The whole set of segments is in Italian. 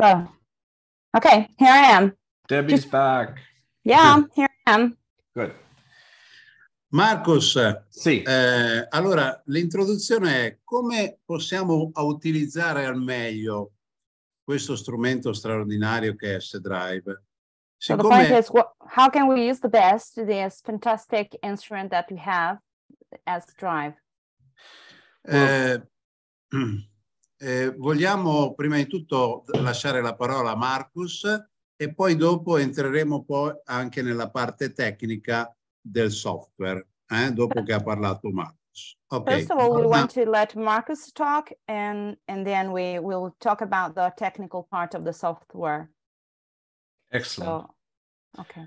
So, okay, here I am. Debbie's Just, back. Yeah, Good. here I am. Good. Marcus, sì. Eh, allora l'introduzione è come possiamo utilizzare al meglio questo strumento straordinario che è S-Drive. Siccome... So the point is, what, how can we use the best this fantastic instrument that we have, S-Drive? eh, Eh, vogliamo prima di tutto lasciare la parola a Marcus e poi dopo entreremo poi anche nella parte tecnica del software, eh, dopo che ha parlato Marcus. Okay. First of all, we want to let Marcus talk and, and then we will talk about the technical part of the software. Excellent. So, okay.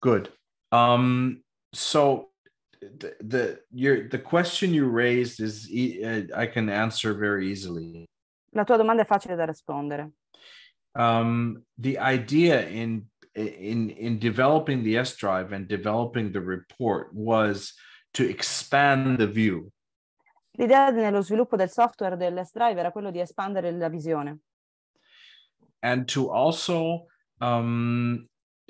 Good. Um, so the, the your the question you raised is uh, I can answer very easily. La tua domanda è facile da rispondere. Um, the idea in in in developing the S drive and developing the report was to expand the view. L'idea nello sviluppo del software dell'S drive era quello di espandere la visione. And to also um,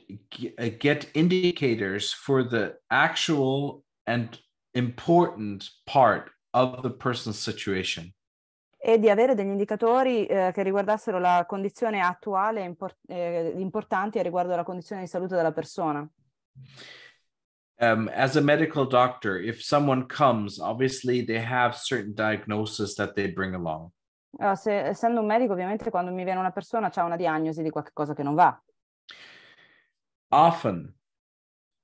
uh, get indicators for the actual and important part of the person's situation. e di avere degli indicatori eh, che riguardassero la condizione attuale import- eh, importanti riguardo alla condizione di salute della persona. Um, as a medical doctor, if someone comes, obviously they have certain diagnosis that they bring along. Uh, se, essendo un medico, ovviamente quando mi viene una persona c'è una diagnosi di qualcosa che non va. Often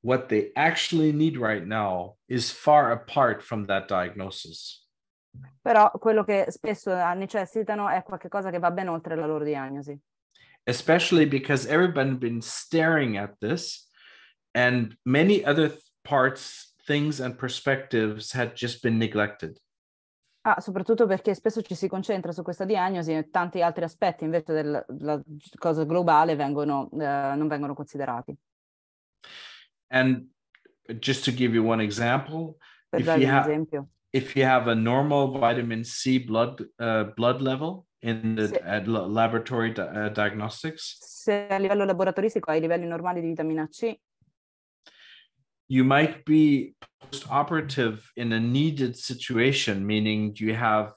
what they actually need right now is far apart from that diagnosis. Però quello che spesso necessitano è qualcosa che va ben oltre la loro diagnosi. Especially because everybody has been staring at this and many other parts, things and perspectives had just been neglected. Ah, soprattutto perché spesso ci si concentra su questa diagnosi e tanti altri aspetti invece della, della cosa globale vengono, eh, non vengono considerati. And just to give you one example, if you, ha- if you have a normal vitamin C blood uh, blood level in the laboratory di- uh, diagnostics, se a livello laboratoristico hai livelli normali di vitamina C, you might be post-operative in a needed situation, meaning you have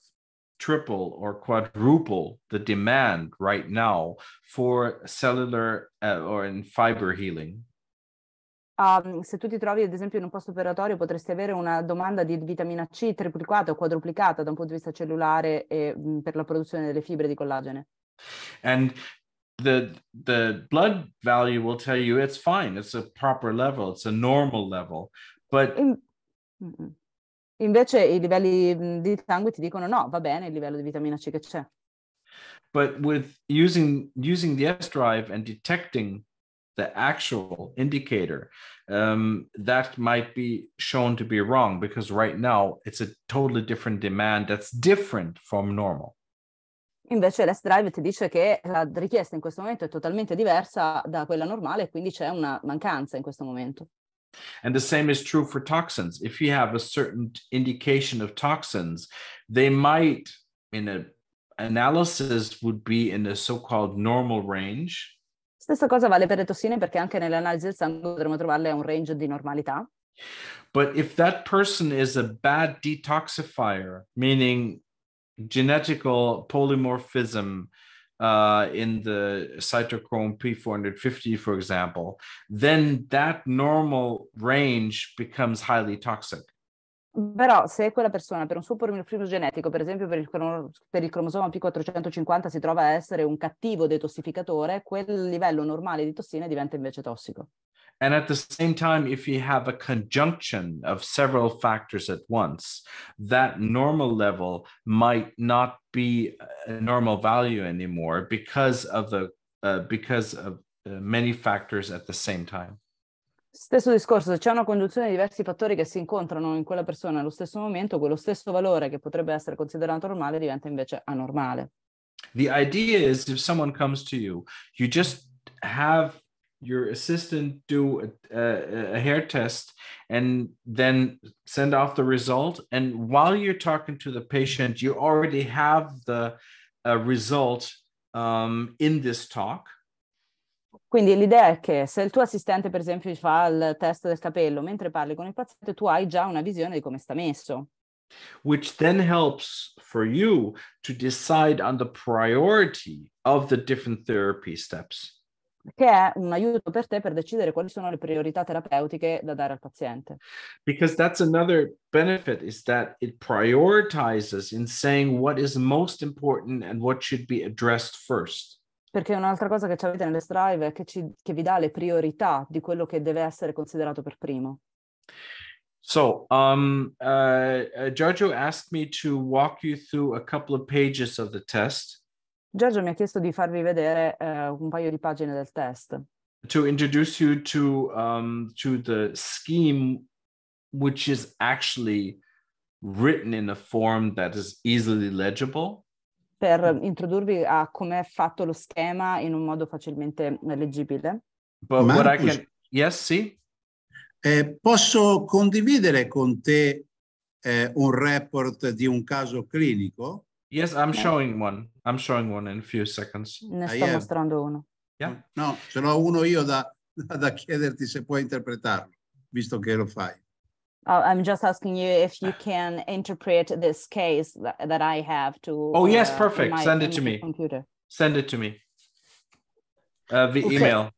triple or quadruple the demand right now for cellular uh, or in fiber healing um, se tu ti trovi ad esempio in un posto operatorio potresti avere una domanda di vitamina C triplicata o quadruplicata da un punto di vista cellulare e, mh, mhmm, per la produzione delle fibre di collagene. And the the blood value will tell you it's fine, it's a proper level, it's a normal level, but in... Invece i livelli mhmm, di sangue ti dicono no, va bene il livello di vitamina C che c'è. But with using using the S drive and detecting the actual indicator um, that might be shown to be wrong because right now it's a totally different demand that's different from normal. Invece l'S Drive ti dice che la richiesta in questo momento è totalmente diversa da quella normale e quindi c'è una mancanza in questo momento. And the same is true for toxins. If you have a certain indication of toxins, they might in an analysis would be in a so-called normal range Stessa cosa vale per le tossine perché anche nell'analisi del sangue potremmo trovarle a un range di normalità. But if that person is a bad detoxifier, meaning genetical polymorphism uh, in the cytochrome P450, for example, then that normal range becomes highly toxic. Però se quella persona per un suo profilo genetico, per esempio per il, per il, cromosoma P450, si trova a essere un cattivo detossificatore, quel livello normale di tossine diventa invece tossico. And at the same time, if you have a conjunction of several factors at once, that normal level might not be a normal value anymore because of the uh, because of uh, many factors at the same time. Stesso discorso, se c'è una congiunzione di diversi fattori che si incontrano in quella persona allo stesso momento, quello stesso valore che potrebbe essere considerato normale diventa invece anormale. The idea is if someone comes to you, you just have your assistant do a, a, a, hair test and then send off the result. And while you're talking to the patient, you already have the uh, result um, in this talk. Quindi l'idea è che se il tuo assistente, per esempio, fa il test del capello mentre parli con il paziente, tu hai già una visione di come sta messo. Which then helps for you to decide on the priority of the different therapy steps. Che è un aiuto per te per decidere quali sono le priorità terapeutiche da dare al paziente. Because that's another benefit is that it prioritizes in saying what is most important and what should be addressed first. Perché un'altra cosa che avete nelle drive è che, ci, che vi dà le priorità di quello che deve essere considerato per primo. So, um, uh, uh, Giorgio asked me to walk you through a couple of pages of the test. Giorgio mi ha chiesto di farvi vedere uh, un paio di pagine del test. To introduce you to, um, to the scheme, which is actually written in a form that is easily legible per introdurvi a come è fatto lo schema in un modo facilmente leggibile. Marcus, can... yes, sì? Eh, posso condividere con te eh, un report di un caso clinico? Yes, I'm eh. showing one. I'm showing one in a few seconds. Ne sto ah, mostrando uno. Yeah. No, ce l'ho uno io da, da chiederti se puoi interpretarlo, visto che lo fai. I'm just asking you if you can interpret this case that, that I have to. Oh yes, uh, perfect. Send it to me. Computer. Send it to me. Uh, via okay. email.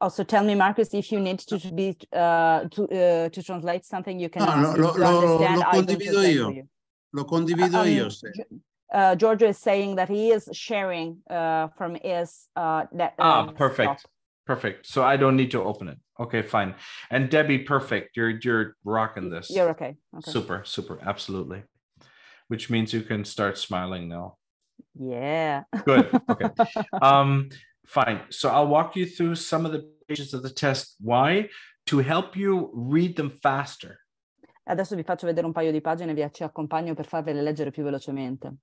Also, tell me, Marcus, if you need to be uh, to uh, to translate something, you can. No, lo, lo, lo condivido io. Lo condivido um, io. Sì. Uh, Giorgio is saying that he is sharing uh, from his uh, that. Ah, uh, perfect, stop. perfect. So I don't need to open it. Okay, fine. And Debbie, perfect. You're you're rocking this. You're okay. okay. Super, super, absolutely. Which means you can start smiling now. Yeah. Good. Okay. um, fine. So I'll walk you through some of the pages of the test. Why? To help you read them faster. Adesso vi faccio vedere un paio di pagine, vi ci accompagno per farvele leggere più velocemente.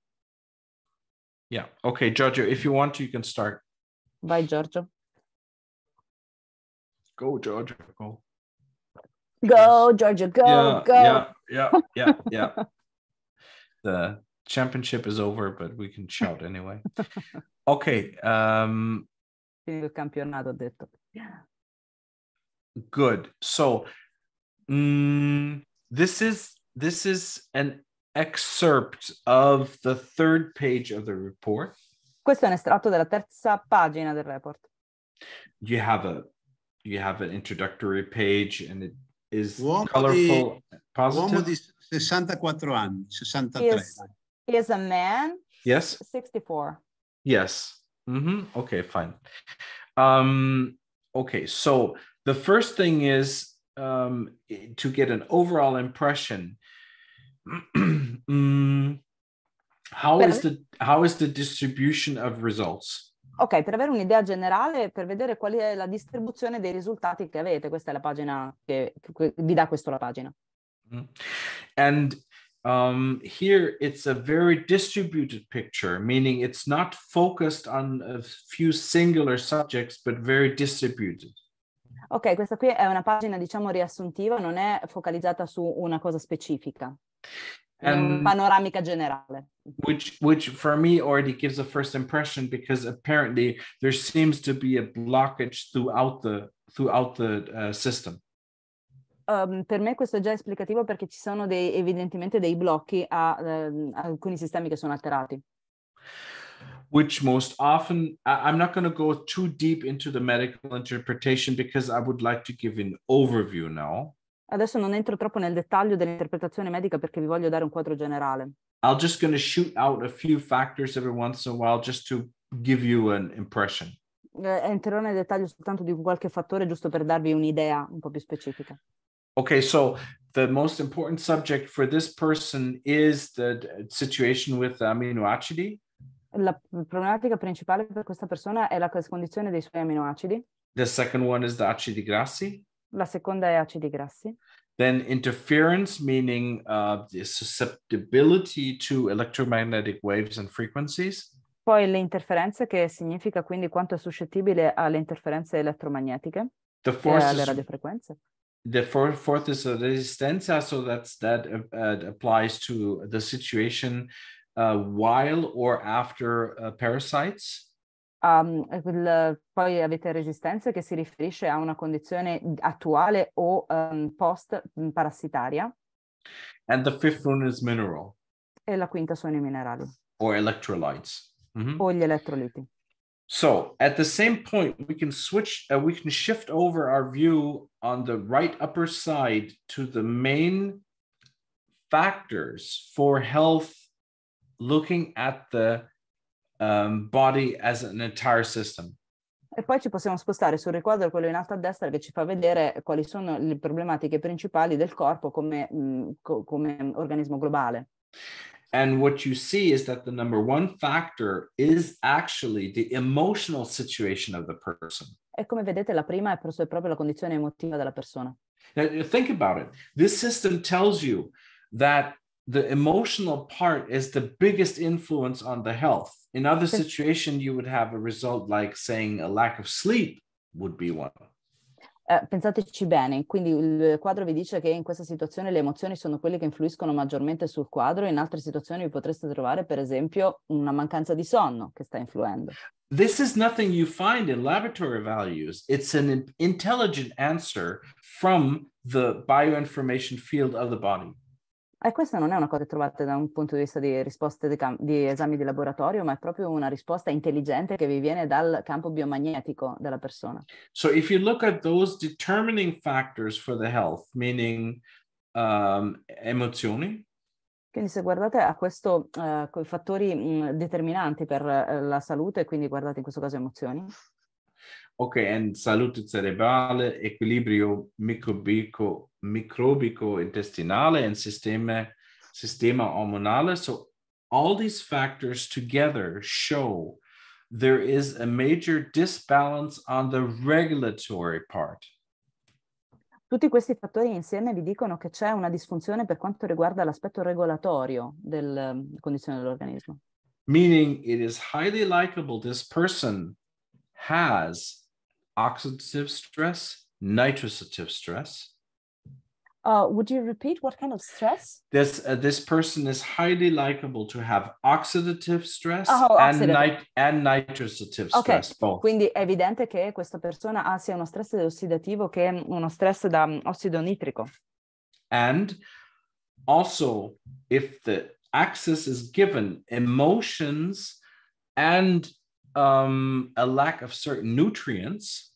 Yeah. Okay, Giorgio, if you want to, you can start. Vai, Giorgio go Georgia, go. Go Georgia, go, yeah, go. Yeah, yeah, yeah, yeah. the championship is over, but we can shout anyway. okay. Um, il campionato detto. Good. So mm, this is this is an excerpt of the third page of the report. Questo è un estratto della terza pagina del report. You have a you have an introductory page and it is Uomo colorful, di, positive. Di 64 anni, 63. He is, he is a man. Yes. 64. Yes. Mm-hmm. Okay, fine. Um, okay, so the first thing is um, to get an overall impression. Mm, how is the how is the distribution of results? Ok, per avere un'idea generale, per vedere qual è la distribuzione dei risultati che avete, questa è la pagina che, che vi dà questo la pagina. Mm-hmm. And um, here it's a very distributed picture, meaning it's not focused on a few singular subjects, but very distributed. Ok, questa qui è una pagina, diciamo, riassuntiva, non è focalizzata su una cosa specifica. and panoramica generale which which for me already gives a first impression because apparently there seems to be a blockage throughout the throughout the uh, system um, per me questo è già esplicativo perché ci sono dei, evidentemente dei blocchi a, uh, ehm, a alcuni sistemi che sono alterati which most often i'm not going to go too deep into the medical interpretation because i would like to give an overview now Adesso non entro troppo nel dettaglio dell'interpretazione medica perché vi voglio dare un quadro generale. I'm just going to shoot out a few factors every once in a while just to give you an impression. Eh, entrerò nel dettaglio soltanto di qualche fattore giusto per darvi un'idea un po' più specifica. Okay, so the most important subject for this person is the situation with amino acidi. La problematica principale per questa persona è la condizione dei suoi aminoacidi. The second one is the acidi grassi. La seconda è acidi grassi. Then interference, meaning uh, the susceptibility to electromagnetic waves and frequencies. Poi le interferenze, che significa quindi quanto è suscettibile alle interferenze elettromagnetiche the e alle radiofrequenze. The fourth, fourth is the resistenza, so that's, that uh, applies to the situation uh, while or after uh, parasites. Um, ehm, il, poi avete resistenze che si riferisce a una condizione attuale o um, post parassitaria. And the fifth one is mineral. E la quinta sono i minerali. Or electrolytes. Mm-hmm. O gli elettroliti. So at the same point, we can switch, uh, we can shift over our view on the right upper side to the main factors for health, looking at the um, body as an entire system. E poi ci possiamo spostare sul riquadro, quello in alto a destra, che ci fa vedere quali sono le problematiche principali del corpo come, mh, mm, co- come organismo globale. And what you see is that the number one factor is actually the emotional situation of the person. E come vedete, la prima è proprio la condizione emotiva della persona. Now, think about it. This system tells you that the emotional part is the biggest influence on the health. In other situation, you would have a result like saying a lack of sleep would be one. Uh, eh, pensateci bene, quindi il quadro vi dice che in questa situazione le emozioni sono quelle che influiscono maggiormente sul quadro, in altre situazioni vi potreste trovare per esempio una mancanza di sonno che sta influendo. This is nothing you find in laboratory values. It's an intelligent answer from the bioinformation field of the body. E eh, questa non è una cosa trovata da un punto di vista di risposte di, cam- di esami di laboratorio, ma è proprio una risposta intelligente che vi viene dal campo biomagnetico della persona. So if you look at those determining factors for the health, meaning um, emozioni, quindi se guardate a questo, uh, fattori mh, mm, determinanti per uh, la salute, quindi guardate in questo caso emozioni. Ok, and salute cerebrale, equilibrio microbico microbico intestinale and sistema, sistema hormonale. So all these factors together show there is a major disbalance on the regulatory part. Tutti questi fattori insieme vi dicono che c'è una disfunzione per quanto riguarda l'aspetto regolatorio della ehm, condizione dell'organismo. Meaning it is highly likable this person has oxidative stress, nitrosative stress, Uh, would you repeat what kind of stress? This uh, this person is highly likable to have oxidative stress oh, and, oxidative. Nit and nitrosative okay. stress. Both. Quindi è evidente che questa persona ha sia uno stress ossidativo che uno stress da mm, ossido nitrico. And also, if the access is given, emotions and um, a lack of certain nutrients.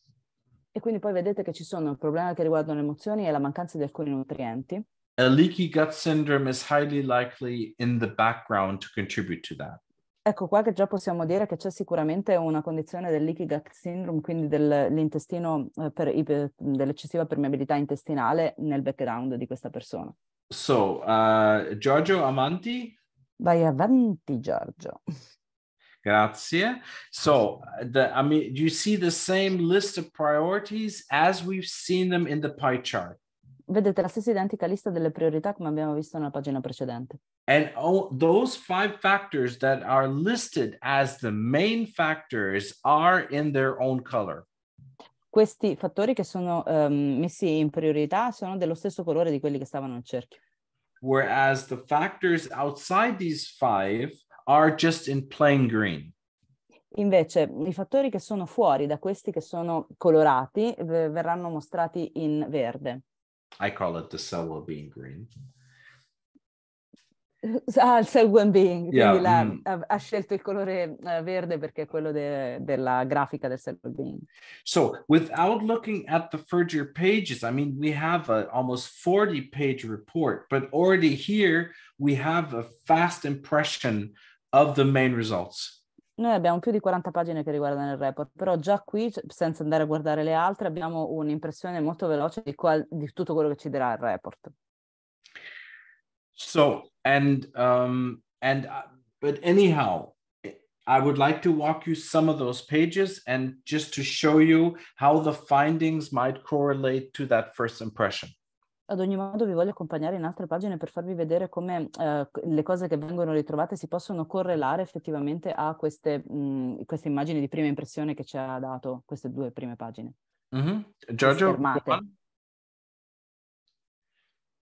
e quindi poi vedete che ci sono problemi che riguardano le emozioni e la mancanza di alcuni nutrienti. A leaky gut syndrome is highly likely in the background to contribute to that. Ecco qua che già possiamo dire che c'è sicuramente una condizione del leaky gut syndrome, quindi dell'intestino eh, per, dell'eccessiva permeabilità intestinale nel background di questa persona. So, uh, Giorgio Amanti. Vai avanti, Giorgio. Grazie. So, the, I mean, you see the same list of priorities as we've seen them in the pie chart. Vedete la stessa identica lista delle priorità come abbiamo visto nella pagina precedente. And all, those five factors that are listed as the main factors are in their own color. Questi fattori che sono um, messi in priorità sono dello stesso colore di quelli che stavano in cerchio. Whereas the factors outside these five are just in plain green. Invece i fattori che sono fuori da questi che sono colorati verranno mostrati in verde. I call it the cell being green. Ah, il cell well being, yeah. la, mm. ha, scelto il colore eh, verde perché è quello de, della grafica del cell well being. So, without looking at the further pages, I mean, we have an almost 40 page report, but already here we have a fast impression of the main results. Noi abbiamo più di 40 pagine che riguardano il report, però già qui, senza andare a guardare le altre, abbiamo un'impressione molto veloce di, qual- di tutto quello che ci dirà il report. So, and, um, and, uh, but anyhow, I would like to walk you some of those pages and just to show you how the findings might correlate to that first impression. Ad ogni modo vi voglio accompagnare in altre pagine per farvi vedere come eh, le cose che vengono ritrovate si possono correlare effettivamente a queste, mh, queste immagini di prima impressione che ci ha dato queste due prime pagine. Mm-hmm. Giorgio?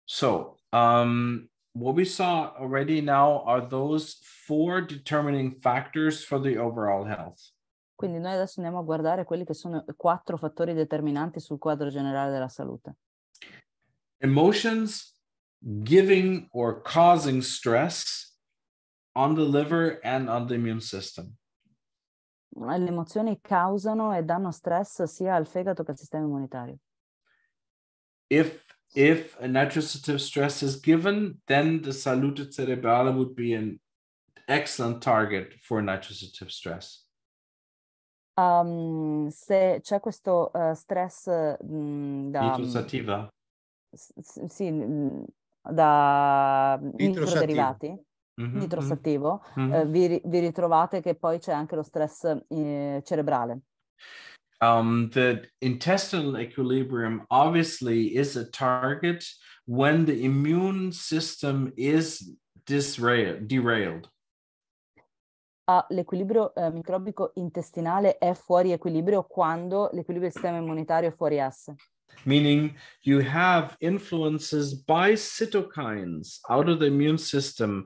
So, um, what we saw already now are those four determining factors for the overall health. Quindi noi adesso andiamo a guardare quelli che sono quattro fattori determinanti sul quadro generale della salute. emotions giving or causing stress on the liver and on the immune system. Le emozioni causano e danno stress sia al fegato che al sistema immunitario. If if a nitrosative stress is given, then the salute cerebrale would be an excellent target for nitrosative stress. Um, se c'è questo uh, stress um, da nitrosativa mm, sì, da nitroderivati. Mm-hmm. nitrossattivo, mm-hmm. Eh, vi, vi, ritrovate che poi c'è anche lo stress eh, cerebrale. Um, the intestinal equilibrium obviously is a target when the immune system is disrail- derailed. Ah, l'equilibrio eh, microbico intestinale è fuori equilibrio quando l'equilibrio del sistema immunitario è fuori asse. meaning you have influences by cytokines out of the immune system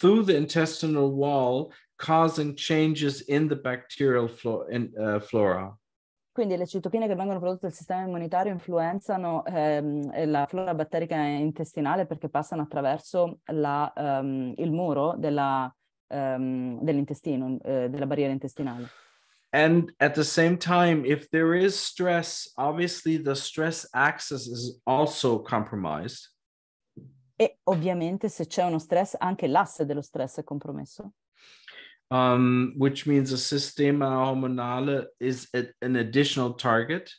through the intestinal wall causing changes in the bacterial uh, flora. Quindi le citokine che vengono prodotte dal sistema immunitario influenzano ehm, la flora batterica intestinale perché passano attraverso la, ehm, il muro della, ehm, dell'intestino, eh, della barriera intestinale and at the same time if there is stress obviously the stress axis is also compromised e ovviamente se c'è uno stress anche l'asse dello stress è compromesso um, which means the sistema ormonale is an additional target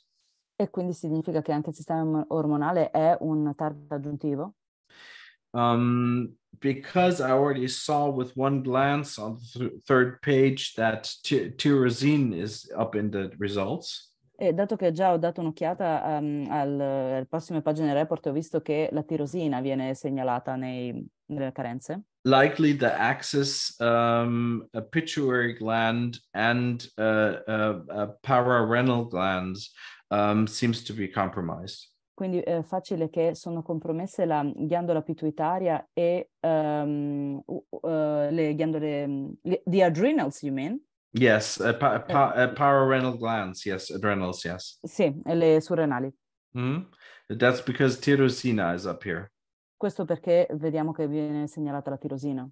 e quindi significa che anche il sistema ormonale è un target aggiuntivo um, because I already saw with one glance on the third page that tyrosine is up in the results. E dato che già ho dato un'occhiata um, al, al prossime pagine report, ho visto che la tirosina viene segnalata nei, nelle carenze. Likely the axis, um, pituitary gland and uh, uh, uh, pararenal glands um, seems to be compromised. quindi è eh, facile che sono compromesse la ghiandola pituitaria e um, uh, uh, le ghiandole, the mm, adrenals you mean? Yes, uh, pa- pa- uh, pararenal glands, yes, adrenals, yes. Sì, le surrenali. Mm-hmm. That's because tirosina is up here. Questo perché vediamo che viene segnalata la tirosina.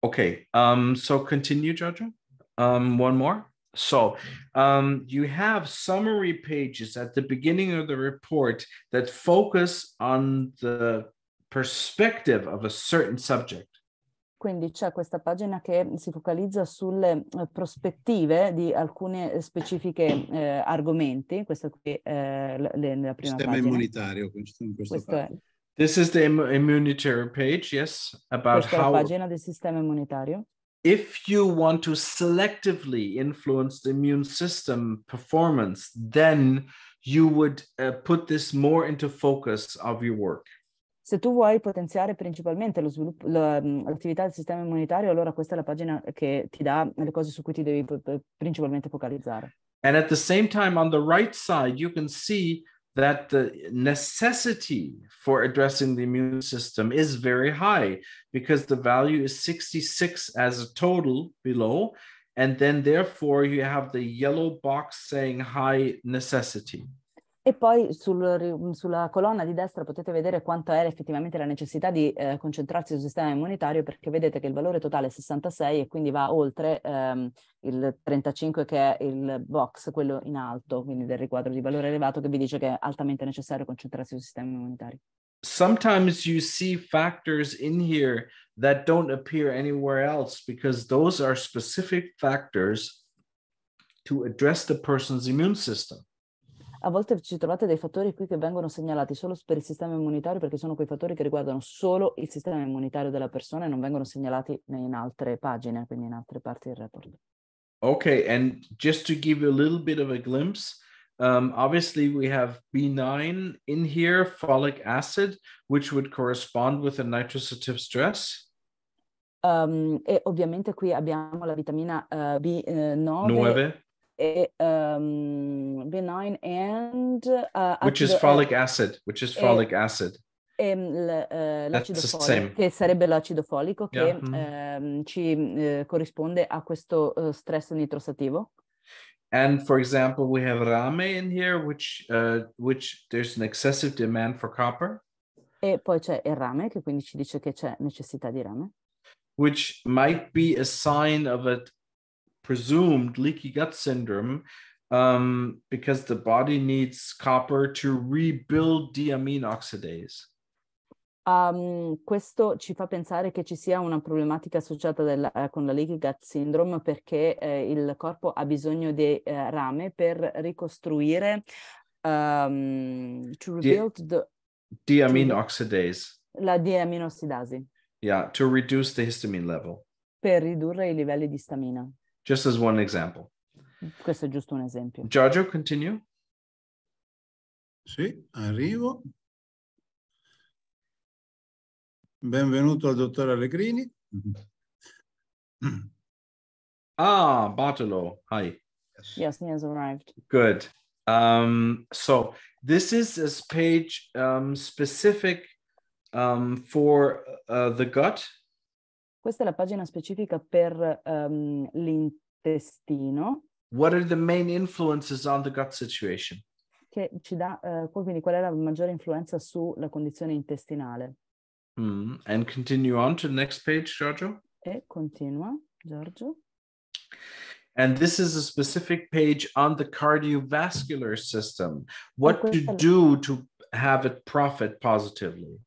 Ok, um, so continue, Giorgio. Um, one more. So um, you have summary pages at the beginning of the report that focus on the perspective of a certain subject. Quindi c'è questa pagina che si focalizza sulle eh, prospettive di alcuni eh, specifiche eh, argomenti. Questa qui è eh, la, la prima Sistema pagina. immunitario, questo, in questa This is the immunitary page, yes, about Questa how... è la pagina del sistema immunitario. if you want to selectively influence the immune system performance, then you would uh, put this more into focus of your work. Se tu vuoi potenziare principalmente lo sviluppo, mm, l'attività del sistema immunitario, allora questa è la pagina che ti dà le cose su cui ti devi principalmente focalizzare. And at the same time, on the right side, you can see that the necessity for addressing the immune system is very high because the value is 66 as a total below. And then, therefore, you have the yellow box saying high necessity. E poi sul, sulla colonna di destra potete vedere quanto è effettivamente la necessità di eh, concentrarsi sul sistema immunitario perché vedete che il valore totale è 66 e quindi va oltre ehm, il 35 che è il box, quello in alto, quindi del riquadro di valore elevato che vi dice che è altamente necessario concentrarsi sul sistema immunitario. Sometimes you see factors in here that don't appear anywhere else because those are specific factors to address the person's immune system a volte ci trovate dei fattori qui che vengono segnalati solo per il sistema immunitario perché sono quei fattori che riguardano solo il sistema immunitario della persona e non vengono segnalati in altre pagine, quindi in altre parti del report. Ok, and just to give you a little bit of a glimpse, um, obviously we have B9 in here, folic acid, which would correspond with a nitrosative stress. Um, e ovviamente qui abbiamo la vitamina uh, B9 9 it, um, ehm, benign and uh, which is folic acid, which is folic acid. E ehm, l, uh, eh, folico, che sarebbe l'acido folico, che mm-hmm. um, ci uh, corrisponde a questo uh, stress nitrosativo. And for example, we have rame in here, which, which there's an excessive demand for copper. E poi c'è il rame, che quindi ci dice che c'è necessità di rame. Which might be a sign of a presumed leaky gut syndrome um, because the body needs copper to rebuild diamine oxidase. Um, questo ci fa pensare che ci sia una problematica associata della, eh, con la leaky gut syndrome perché eh, il corpo ha bisogno di eh, rame per ricostruire um, to rebuild Di- the, diamine to, oxidase. La diamine Yeah, to reduce the histamine level. Per ridurre i livelli di stamina. just as one example. Questo è giusto un esempio. Giorgio, continue. Sì, arrivo. Benvenuto al dottor Allegrini. Ah, Bartolo, hi. Yes, he has arrived. Good. Um, so this is a page um, specific um, for uh, the gut Questa è la pagina specifica per um, l'intestino. What are the main influences on the gut situation? Che ci dà, uh, quindi qual è la maggiore influenza sulla condizione intestinale? Mm. And continue on to the next page, Giorgio. E continua, Giorgio. And this is a specific page on the cardiovascular system. What to do to have it profit positively?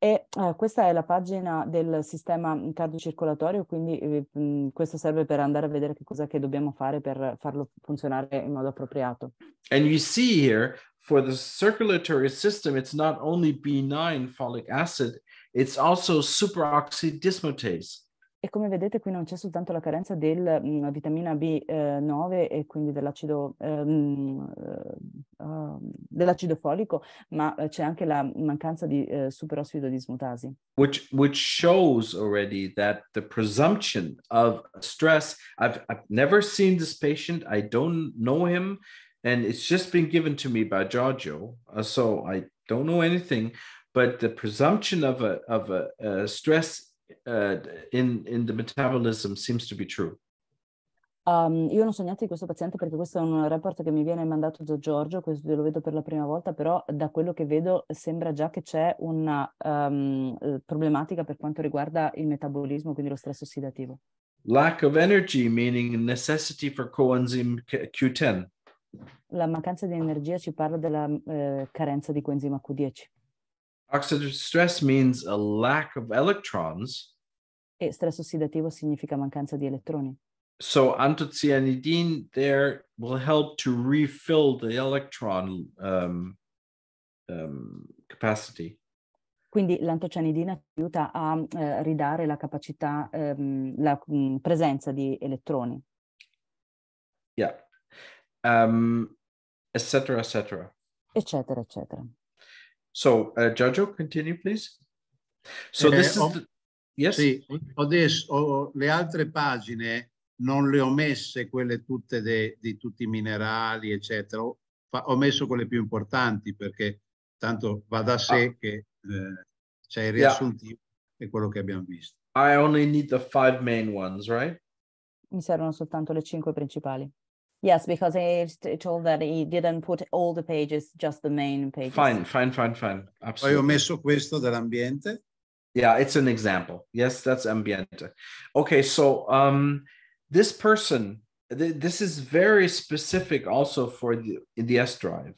E eh, questa è la pagina del sistema cardiocircolatorio, quindi eh, mh, questo serve per andare a vedere che cosa che dobbiamo fare per farlo funzionare in modo appropriato. And you see here for the circulatory system it's not only B9 folic acid, it's also superoxydismutase. E come vedete qui non c'è soltanto la carenza della mm, vitamina B9 eh, e quindi dell'acido, ehm, uh, dell'acido folico, ma eh, c'è anche la mancanza di eh, superossido dismutasi. Which, which shows already that the presumption of stress, I've, I've never seen this patient, I don't know him, and it's just been given to me by Giorgio, uh, so I don't know anything, but the presumption of a, of a, a stress eh, in, in the metabolism seems to be true. Um, io non so niente di questo paziente perché questo è un report che mi viene mandato da Giorgio, questo lo vedo per la prima volta, però da quello che vedo sembra già che c'è una um, eh, problematica per quanto riguarda il metabolismo, quindi lo stress ossidativo. Lack of energy, meaning necessity for coenzyme Q10. La mancanza di energia ci parla della eh, carenza di coenzima Q10. Oxidative stress means a lack of electrons. E stress ossidativo significa mancanza di elettroni. So antocianidine there will help to refill the electron um, um, capacity. Quindi l'antocianidina aiuta a uh, ridare la capacità, um, la um, presenza di elettroni. Yeah. Um, eccetera, eccetera. Eccetera, eccetera. So, uh, Giorgio, continue, please. So, eh, this is. Ho, the, yes? Sì, adesso ho, le altre pagine non le ho messe quelle tutte de, di tutti i minerali, eccetera. Ho, ho, messo quelle più importanti perché tanto va da sé ah. che eh, c'è il riassuntivo yeah. e quello che abbiamo visto. I only need the five main ones, right? Mi servono soltanto le cinque principali. Yes, because he told that he didn't put all the pages, just the main pages. Fine, fine, fine, fine. Poi ho messo questo dell'ambiente. Yeah, it's an example. Yes, that's ambiente. Okay, so um, this person, th this is very specific also for the, the S drive.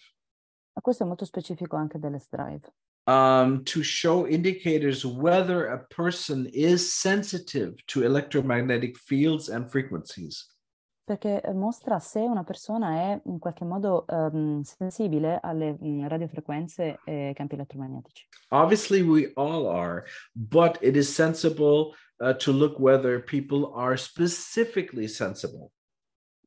Ma questo è molto specifico anche dell'S drive. Um, to show indicators whether a person is sensitive to electromagnetic fields and frequencies. perché eh, mostra se una persona è in qualche modo um, sensibile alle um, radiofrequenze e campi elettromagnetici. Obviously we all are, but it is sensible uh, to look whether people are specifically sensible.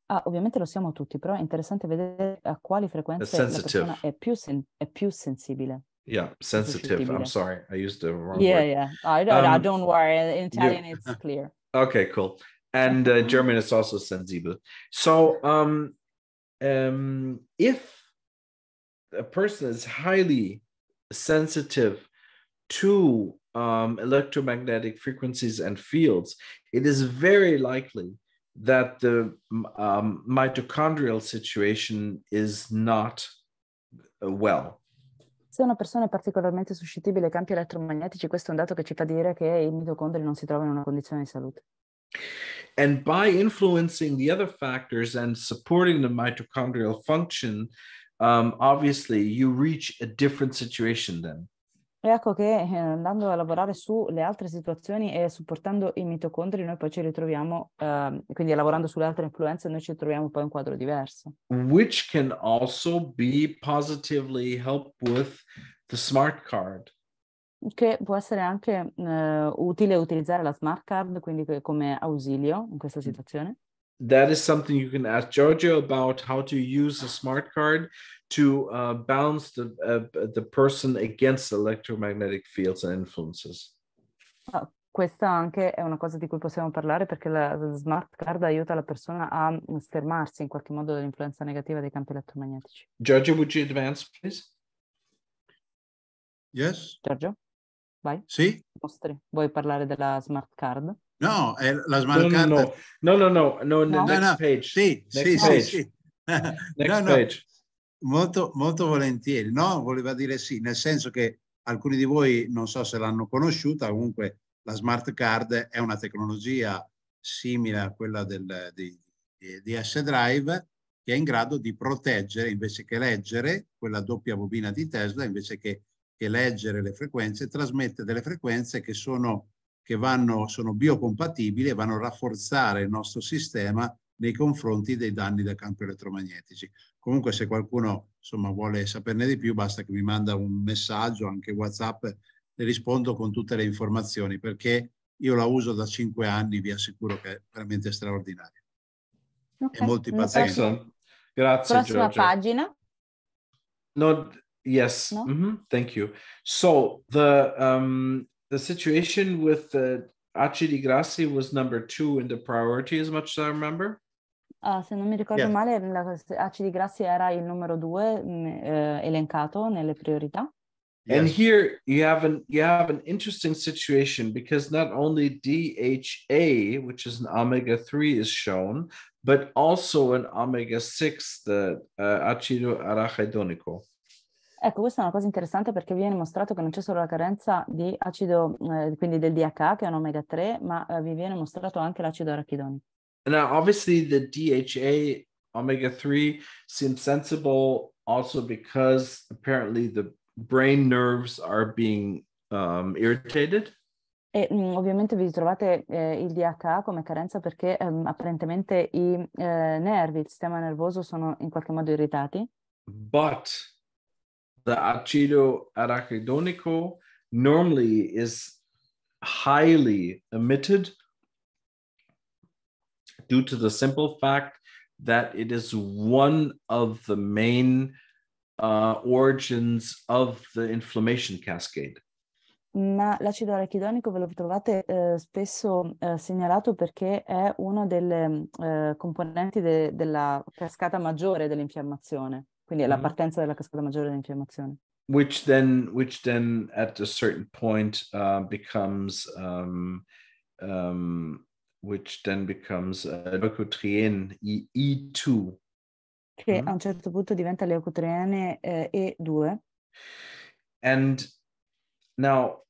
Ah, ovviamente lo siamo tutti, però è interessante vedere a quali frequenze la persona è più, sen- è più sensibile. yeah sensitive i'm sorry i used the wrong yeah word. yeah I, um, don't worry in italian yeah. it's clear okay cool and uh, German is also sensible. So, um, um, if a person is highly sensitive to um, electromagnetic frequencies and fields, it is very likely that the um, mitochondrial situation is not uh, well. Se una persona è particolarmente suscettibile ai campi elettromagnetici, questo è un dato che ci fa dire che i mitocondri non si trovano in una condizione di salute. And by influencing the other factors and supporting the mitochondrial function, um, obviously you reach a different situation then. E ecco che eh, andando a lavorare sulle altre situazioni e supportando i mitocondri, noi poi ci ritroviamo, um, quindi lavorando sulle altre influenze, noi ci troviamo poi un quadro diverso. Which can also be positively help with the smart card. che può essere anche eh, utile utilizzare la smart card, quindi come ausilio in questa situazione. That is something you can ask Giorgio about how to use a smart card to uh, balance the, uh, the person against electromagnetic fields and influences. Oh, questa anche è una cosa di cui possiamo parlare perché la, la smart card aiuta la persona a schermarsi in qualche modo dall'influenza negativa dei campi elettromagnetici. Giorgio, would you advance, please? Yes. Giorgio? Vai. Sì? Mostri. Vuoi parlare della smart card? No, è la smart no, card. No, no, no, no, no, no, no, no. page. Sì, next sì, page. sì, sì. no, no. Molto, molto volentieri. No, voleva dire sì, nel senso che alcuni di voi non so se l'hanno conosciuta, comunque la smart card è una tecnologia simile a quella del, di, di S-Drive che è in grado di proteggere, invece che leggere, quella doppia bobina di Tesla, invece che che leggere le frequenze, trasmette delle frequenze che sono, che vanno, sono biocompatibili e vanno a rafforzare il nostro sistema nei confronti dei danni da campi elettromagnetici. Comunque se qualcuno insomma, vuole saperne di più basta che mi manda un messaggio, anche Whatsapp, le rispondo con tutte le informazioni perché io la uso da cinque anni, vi assicuro che è veramente straordinaria. Okay. E molti pazienti. Grazie. Prossima Giorgio. pagina. No, Yes. No? Mm-hmm. Thank you. So the um, the situation with uh, Aci di Grassi was number two in the priority, as much as I remember. Ah, se non mi ricordo yeah. male, Aci di Grassi era il numero due mm, eh, elencato nelle priorità. Yes. And here you have an you have an interesting situation because not only DHA, which is an omega three, is shown, but also an omega six, the uh, acido arachidonico. Ecco, questa è una cosa interessante perché viene mostrato che non c'è solo la carenza di acido, eh, quindi del DHA, che è un omega 3, ma eh, vi viene mostrato anche l'acido arachidone. Now, obviously, the DHA omega 3 seems sensible also because apparently the brain nerves are being um, irritated. E mh, mm, ovviamente vi trovate eh, il DHA come carenza perché ehm, apparentemente i eh, nervi, il sistema nervoso sono in qualche modo irritati. But the acido arachidonico normally is highly emitted due to the simple fact that it is one of the main uh, origins of the inflammation cascade. ma l'acido arachidonico ve lo trovate eh, spesso eh, segnalato perché è uno delle eh, componenti de- della cascata maggiore dell'infiammazione. quindi è la mm-hmm. partenza della cascata maggiore dell'infiammazione. Which then, which then at a certain point uh, becomes, um, um, which then becomes uh, leucotriene E2. Che mm? a un certo punto diventa leucotriene uh, eh, E2. And now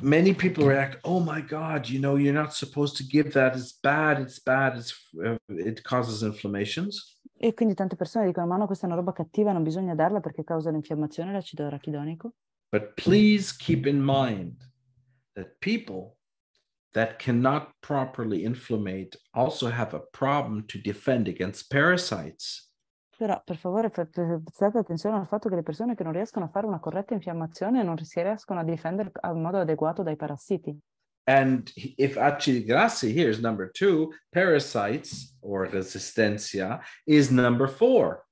many people react oh my god you know you're not supposed to give that it's bad it's bad it's, uh, it causes inflammations E quindi tante persone dicono, ma no, questa è una roba cattiva, non bisogna darla perché causa l'infiammazione l'acido arachidonico. But mm. please keep in mind that people that cannot properly inflammate also have a problem to defend against parasites. Però per favore prestate attenzione al fatto che le persone che non riescono a fare una corretta infiammazione non si riescono a difendere in modo adeguato dai parassiti. And if Aci Grassi here is number two, Parasites or Resistencia is number four.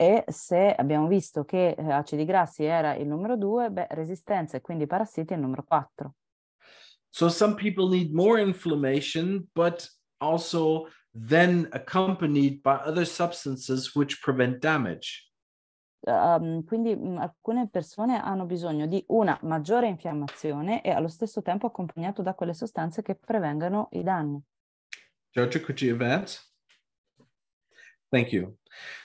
E se abbiamo visto che eh, Acidi Grassi era il numero due, beh, Resistenza e quindi Parassiti è il numero quattro. So some people need more inflammation, but also then accompanied by other substances which prevent damage. Um, quindi mh, mhmm, alcune persone hanno bisogno di una maggiore infiammazione e allo stesso tempo accompagnato da quelle sostanze che prevengano i danni. Giorgio, could you advance? Thank you.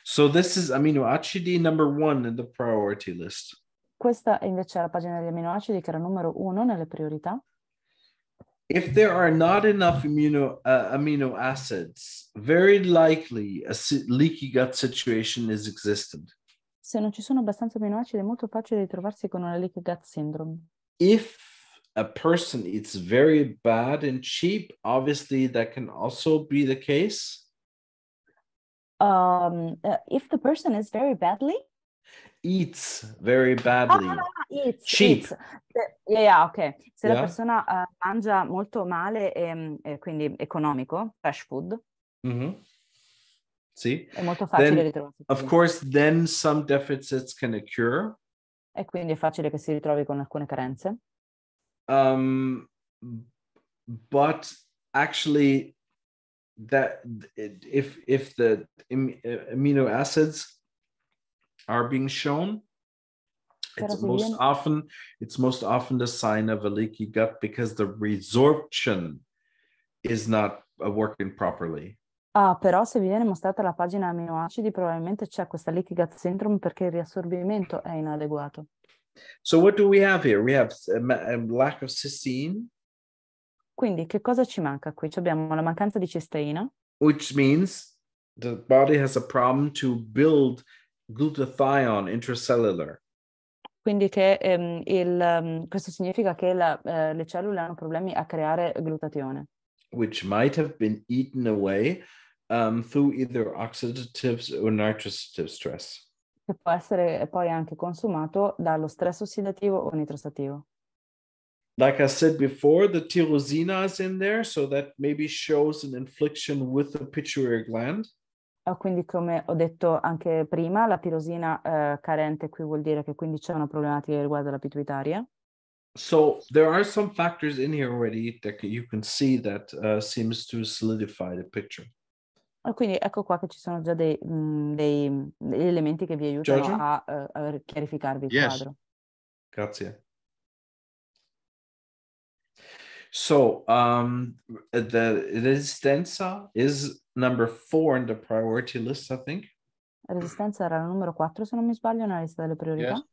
So this is amino acidi number one in the priority list. Questa è invece la pagina degli aminoacidi che era numero uno nelle priorità. If there are not enough amino, uh, amino acids, very likely a leaky gut situation is existent se non ci sono abbastanza aminoacidi è molto facile ritrovarsi con una leaky gut syndrome. If a person eats very bad and cheap, obviously that can also be the case. Um, uh, if the person is very badly, eats very badly. Ah, eats, cheap. Eats. Eh, yeah, yeah, ok. Se yeah. la persona uh, mangia molto male e, ehm, e, eh, quindi economico, fresh food, mm-hmm. See, È molto facile then, ritrovarsi. Of course, then some deficits can occur. E quindi è facile che si ritrovi con alcune carenze. Um, but actually, that if if the amino acids are being shown, it's most often it's most often the sign of a leaky gut because the resorption is not uh, working properly. Ah, però se vi viene mostrata la pagina aminoacidi, probabilmente c'è questa litigate syndrome perché il riassorbimento è inadeguato. So what do we have here? We have a, um, um, lack of cysteine. Quindi che cosa ci manca qui? Ci abbiamo la mancanza di cisteina. Which means the body has a problem to build glutathione intracellular. Quindi che, um, il, um, questo significa che la, uh, le cellule hanno problemi a creare glutatione. Which might have been eaten away um, through either oxidative or nitrosative stress. Che può essere poi anche consumato dallo stress ossidativo o nitrosativo. Like I said before, the tyrosina is in there, so that maybe shows an infliction with the pituitary gland. Ah, quindi, come ho detto anche prima, la tirosina uh, carente qui vuol dire che quindi c'è una problematica riguardo alla pituitaria. so there are some factors in here already that you can see that uh, seems to solidify the picture. Ah, quindi ecco qua che ci sono già dei, mhmm, dei, degli elementi che vi aiutano a, eh, a, chiarificarvi il yes. quadro. Grazie. So um, the resistenza is number four in the priority list, I think. Resistenza era il numero 4, se non mi sbaglio, nella lista delle priorità. Yes.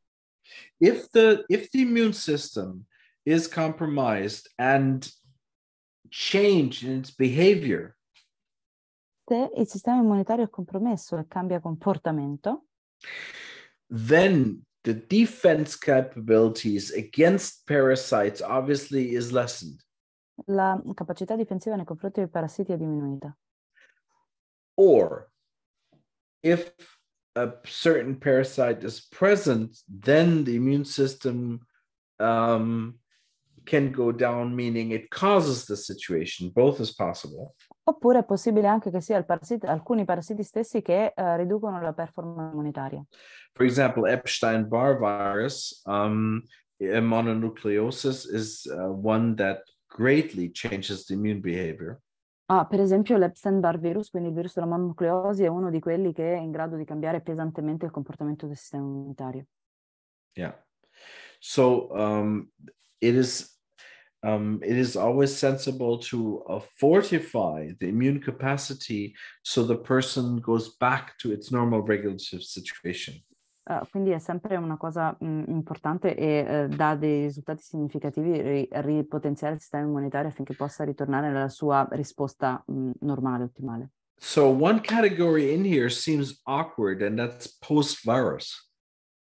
If the if the immune system is compromised and changed in its behavior, se il sistema immunitario è compromesso e cambia comportamento, then the defense capabilities against parasites obviously is lessened. La capacità difensiva nei confronti dei parassiti è diminuita. Or if a certain parasite is present, then the immune system um, can go down, meaning it causes the situation. Both is possible. Oppure è possibile anche che sia parassita, alcuni parassiti stessi che uh, riducono la performance immunitaria. For example, Epstein-Barr virus, um, eh, mononucleosis is uh, one that greatly changes the immune behavior. Ah, per esempio l'Epstein-Barr virus, quindi il virus della mononucleosi, è uno di quelli che è in grado di cambiare pesantemente il comportamento del sistema immunitario. Yeah. So um, it is um, it is always sensible to uh, fortify the immune capacity so the person goes back to its normal regulative situation. Uh, quindi è sempre una cosa mh, mm, importante e uh, dà dei risultati significativi ri- ripotenziare il sistema immunitario affinché possa ritornare alla sua risposta mh, mm, normale, ottimale. So one category in here seems awkward and that's post-virus.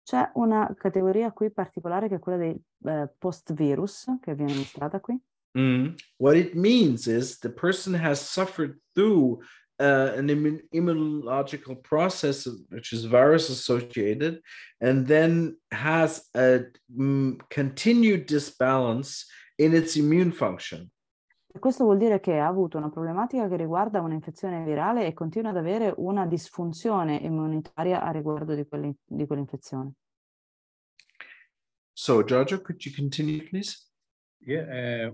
C'è una categoria qui particolare che è quella del uh, eh, post-virus che viene mostrata qui. Mm. What it means is the person has suffered through uh, an immun- immunological process, which is virus associated, and then has a mm, continued disbalance in its immune function. Questo vuol dire che ha avuto una problematica che riguarda un'infezione virale e continua ad avere una disfunzione immunitaria a riguardo di, quelli, di quell'infezione. So Giorgio, could you continue, please? Yeah. Uh,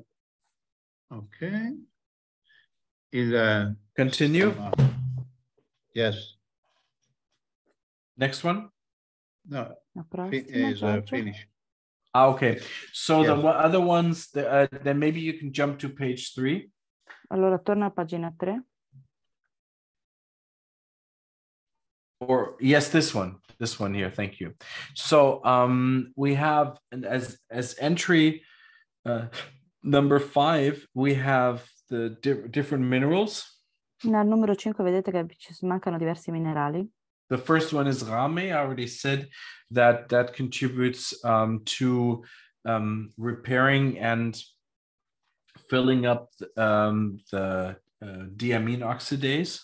okay. Is uh, continue? Uh, yes. Next one. No. Eh, is uh, finished. Ah, okay. So yes. the other ones, the, uh, then maybe you can jump to page three. Allora, torna a pagina tre. Or yes, this one this one here. Thank you. So um, we have as as entry uh, number five, we have the di- different minerals. Nel numero 5 vedete che ci mancano diversi minerali. The first one is rame. I already said that that contributes um, to um, repairing and filling up um, the uh, diamine oxidase.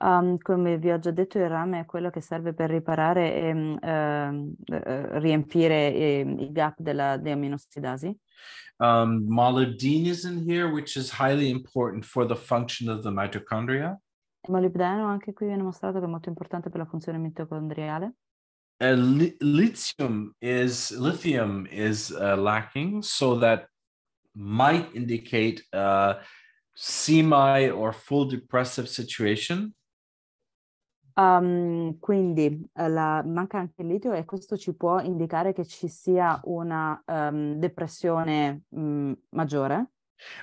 Um, come vi ho già detto, il rame è quello che serve per riparare e uh, riempire um, i gap della, dei aminossidasi. Um, molybdene is in here, which is highly important for the function of the mitochondria. molibdeno anche qui viene mostrato che è molto importante per la funzione mitocondriale. lithium is lithium is uh, lacking, so that might indicate a uh, semi or full depressive situation. Um, quindi eh, la, manca anche il litio e questo ci può indicare che ci sia una um, depressione um, maggiore.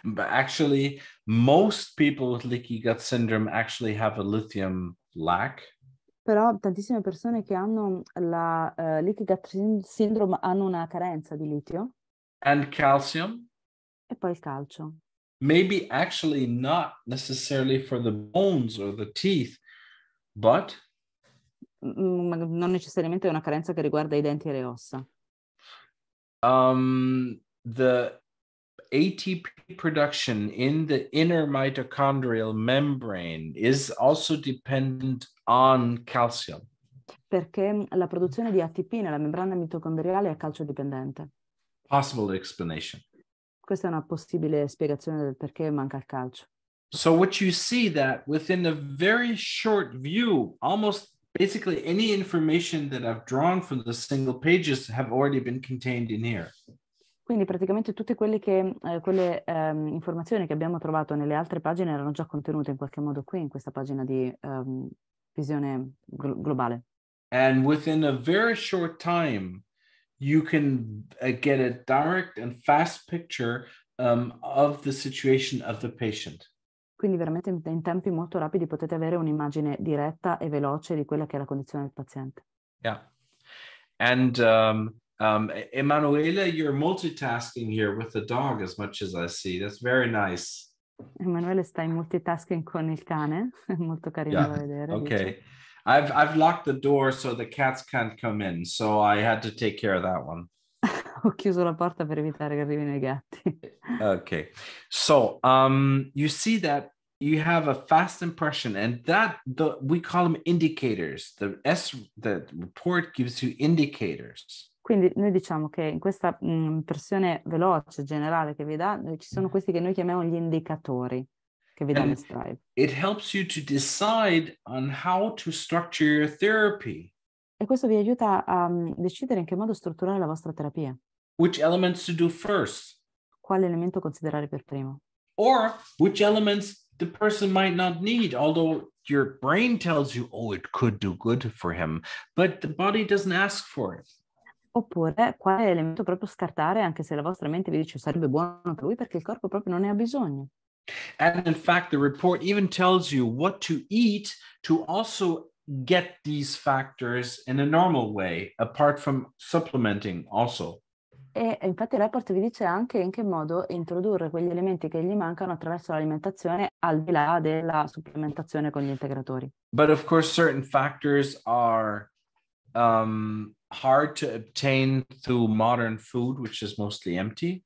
But actually, most people with leaky gut syndrome actually have a lithium lack. Però tantissime persone che hanno la uh, leaky gut syndrome hanno una carenza di litio. And calcium. E poi il calcio. Maybe actually not necessarily for the bones or the teeth, But? Mm, non necessariamente è una carenza che riguarda i denti e le ossa. Um, the ATP production in the inner mitochondrial membrane is also dependent on calcium. Perché la produzione di ATP nella membrana mitocondriale è calciodipendente. Possible explanation. Questa è una possibile spiegazione del perché manca il calcio. So what you see that within a very short view, almost basically any information that I've drawn from the single pages have already been contained in here. Quindi praticamente tutte quelle, che, eh, quelle um, informazioni che abbiamo trovato nelle altre pagine erano già contenute in qualche modo qui in questa pagina di um, visione gl globale. And within a very short time, you can uh, get a direct and fast picture um, of the situation of the patient. Quindi veramente in, tempi molto rapidi potete avere un'immagine diretta e veloce di quella che è la condizione del paziente. Yeah. And um, um, Emanuele, you're multitasking here with the dog as much as I see. That's very nice. Emanuele sta multitasking con il cane, è molto carino yeah. da vedere. Ok. I've I've locked the door so the cats can't come in, so I had to take care of that one ho chiuso la porta per evitare che arrivino i gatti. Ok. So, um, you see that you have a fast impression and that the, we call them indicators. The S the report gives you indicators. Quindi noi diciamo che in questa mm, impressione veloce generale che vi dà, ci sono mm. questi che noi chiamiamo gli indicatori che vi dà Strive. It helps you to decide on how to structure your therapy. E questo vi aiuta a mm, decidere in che modo strutturare la vostra terapia. which elements to do first. Quale elemento considerare per primo? Or which elements the person might not need, although your brain tells you, oh, it could do good for him, but the body doesn't ask for it. Oppure quale elemento proprio scartare, anche se la vostra mente vi dice sarebbe buono per lui perché il corpo proprio non ne ha bisogno. And in fact, the report even tells you what to eat to also get these factors in a normal way, apart from supplementing also. E infatti il report vi dice anche in che modo introdurre quegli elementi che gli mancano attraverso l'alimentazione al di là della supplementazione con gli integratori. But of course certain factors are um, hard to obtain through modern food which is mostly empty.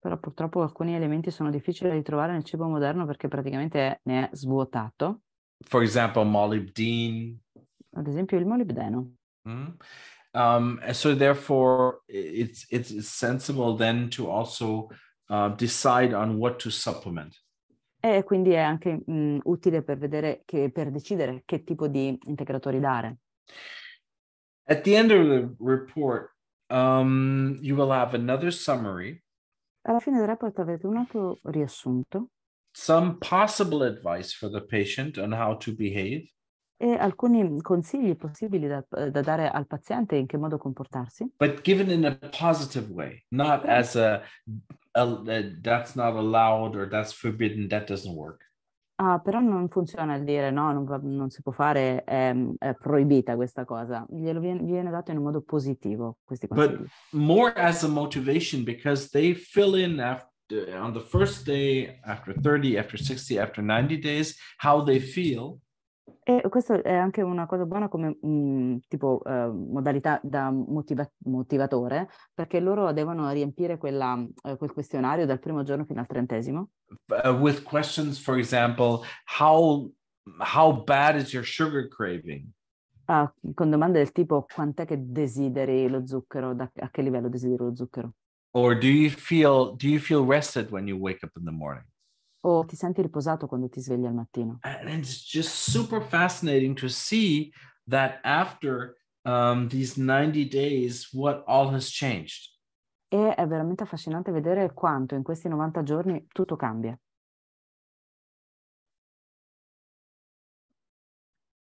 Però purtroppo alcuni elementi sono difficili da trovare nel cibo moderno perché praticamente ne è svuotato. For example molybdene. Ad esempio il molibdeno. Mm. Um, so therefore, it's it's sensible then to also uh, decide on what to supplement. E quindi è anche mh, mm, utile per vedere che per decidere che tipo di integratori dare. At the end of the report, um, you will have another summary. Alla fine del report avete un altro riassunto. Some possible advice for the patient on how to behave e alcuni consigli possibili da, da, dare al paziente in che modo comportarsi. But given in a positive way, not as a, a, a that's not allowed or that's forbidden, that doesn't work. Ah, però non funziona il dire no, non, non si può fare, è, è, proibita questa cosa. Glielo viene, viene dato in un modo positivo questi consigli. But more as a motivation because they fill in after on the first day, after 30, after 60, after 90 days, how they feel. E questo è anche una cosa buona come mh, mhmm, tipo eh, modalità da motiva- motivatore, perché loro devono riempire quella, mhmm, eh, quel questionario dal primo giorno fino al trentesimo. Uh, with questions, for example, how, how bad is your sugar craving? Ah, con domande del tipo quant'è che desideri lo zucchero, da, a che livello desideri lo zucchero? Or do you feel, do you feel rested when you wake up in the morning? o ti senti riposato quando ti svegli al mattino. And it's just super fascinating to see that after um, these 90 days what all has changed. E è veramente affascinante vedere quanto in questi 90 giorni tutto cambia.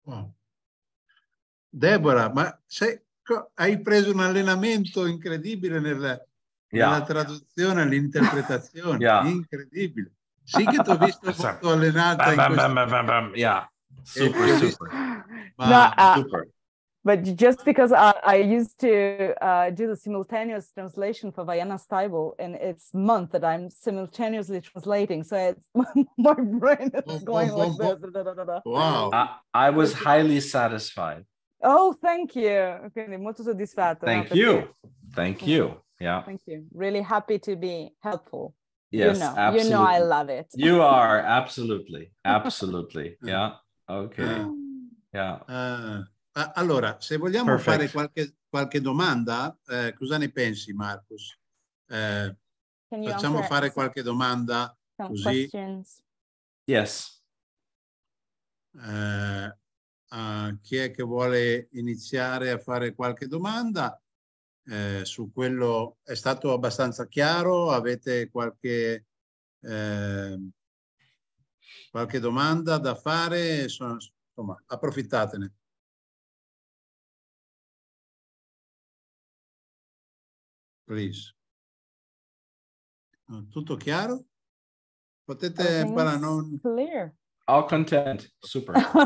Wow. Deborah, ma sei, hai preso un allenamento incredibile nella, yeah. nella traduzione all'interpretazione, yeah. incredibile. Sí que te visto Bam, bam, bam, bam, bam, Yeah, super, super. uh, super. But just because I, uh, I used to uh, do the simultaneous translation for Vienna Steibel, and it's month that I'm simultaneously translating, so it's, my brain is going like this. wow! I, I was highly satisfied. Oh, thank you. Quindi molto soddisfatto. Thank you. Thank you. Yeah. Thank you. Really happy to be helpful. yes you know, absolutely. you know i love it you are absolutely absolutely yeah ok yeah uh, allora se vogliamo Perfect. fare qualche, qualche domanda eh, cosa ne pensi Marcus eh, facciamo answer? fare qualche domanda Some così questions. yes eh, uh, chi è che vuole iniziare a fare qualche domanda eh, su quello è stato abbastanza chiaro? Avete qualche, eh, qualche domanda da fare? insomma, approfittatene. Please. Ah, tutto chiaro? Potete parlare. Non... Clear. All content. Super.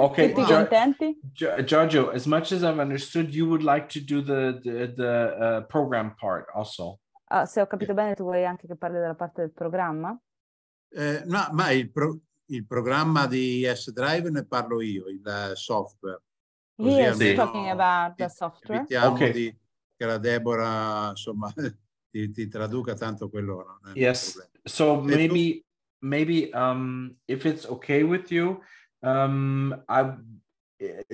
Okay, Tutti contenti? Giorgio, as much as I've understood, you would like to do the, the, the uh, program part also. Ah, se ho capito bene, tu vuoi anche che parli della parte del programma? Eh, no, ma il, pro, il programma di S-Drive ne parlo io, il eh, software. Così He is talking about the software. Okay. Di, che la Deborah, insomma, ti, ti traduca tanto quello. yes, so maybe, maybe um, if it's okay with you, Um, I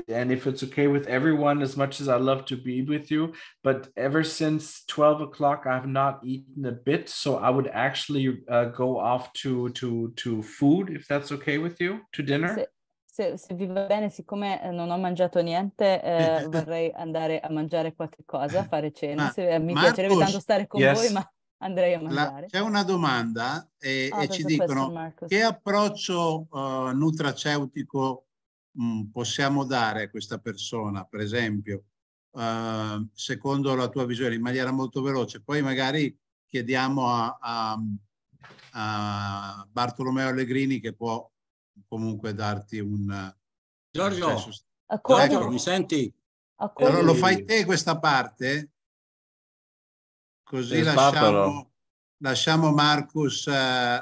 and if it's okay with everyone, as much as I love to be with you, but ever since 12 o'clock, I have not eaten a bit. So I would actually uh, go off to, to, to food, if that's okay with you, to dinner. Se, se, se vi va bene, siccome eh, non ho mangiato niente, eh, vorrei andare a mangiare qualche cosa, fare cena. Se, eh, mi Marcos, piacerebbe tanto stare con yes. voi, ma andrei a mangiare. La, c'è una domanda e, ah, e ci dicono che approccio uh, nutraceutico mh, mm, possiamo dare a questa persona, per esempio, uh, secondo la tua visione, in maniera molto veloce. Poi magari chiediamo a, a, a Bartolomeo Allegrini che può comunque darti un... Giorgio, un Giorgio mi senti? Allora lo fai te questa parte? Così lasciamo, lasciamo, Marcus eh,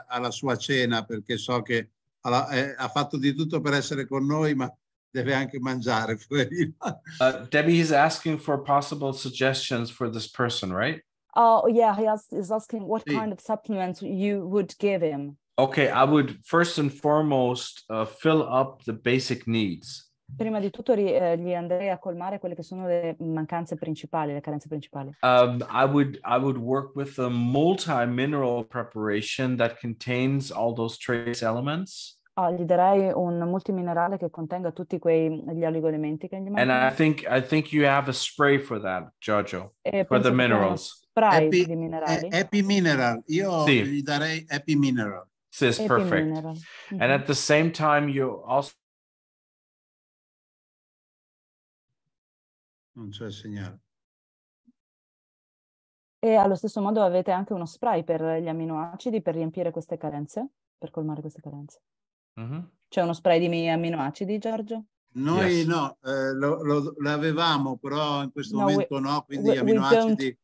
alla sua cena perché so che alla, eh, ha fatto di tutto per essere con noi, ma deve anche mangiare. uh, Debbie is asking for possible suggestions for this person, right? Oh, yeah, he has, is asking what kind of supplements you would give him. Okay, I would first and foremost uh, fill up the basic needs. Prima di tutto eh, gli andrei a colmare quelle che sono le mancanze principali, le carenze principali. Um, I, would, I would work with a multi-mineral preparation that contains all those trace elements. Oh, gli darei un multiminerale che contenga tutti quegli oligoelementi che gli mancano. And I think, I think you have a spray for that, Giorgio, e for the minerals. Spray Happy, di minerali. Happy eh, Mineral, io sì. gli darei Happy Mineral. This is Happy perfect. Mineral. Mm -hmm. And at mm-hmm. the same time, you also non c'è segnale. E allo stesso modo avete anche uno spray per gli aminoacidi per riempire queste carenze, per colmare queste carenze. Mm-hmm. C'è uno spray di aminoacidi, Giorgio? Noi yes. no, eh, lo, lo, l'avevamo, però in questo no, momento we, no, quindi we, aminoacidi... We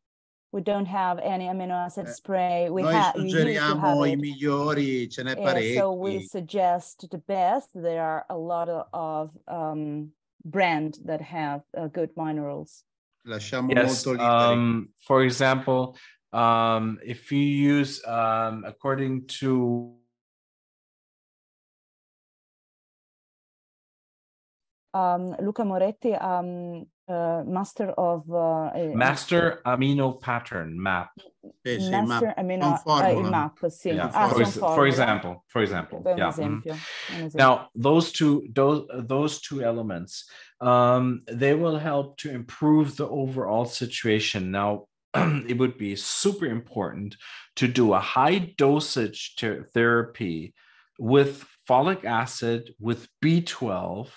we don't have any amino acid eh, spray. We Noi ha- suggeriamo i migliori, ce n'è parecchi. And so we suggest the best. There are a lot of um, brand that have uh, good minerals? yes, um, for example, um, if you use, um, according to um, Luca Moretti, um, uh, master of uh, master uh, amino pattern map. master amino uh, map, sì. Yeah. Ah, for, for, example, for example, yeah. Mm-hmm. Esempio, mm -hmm. Now those two those those two elements um, they will help to improve the overall situation. Now it would be super important to do a high dosage therapy with folic acid with B12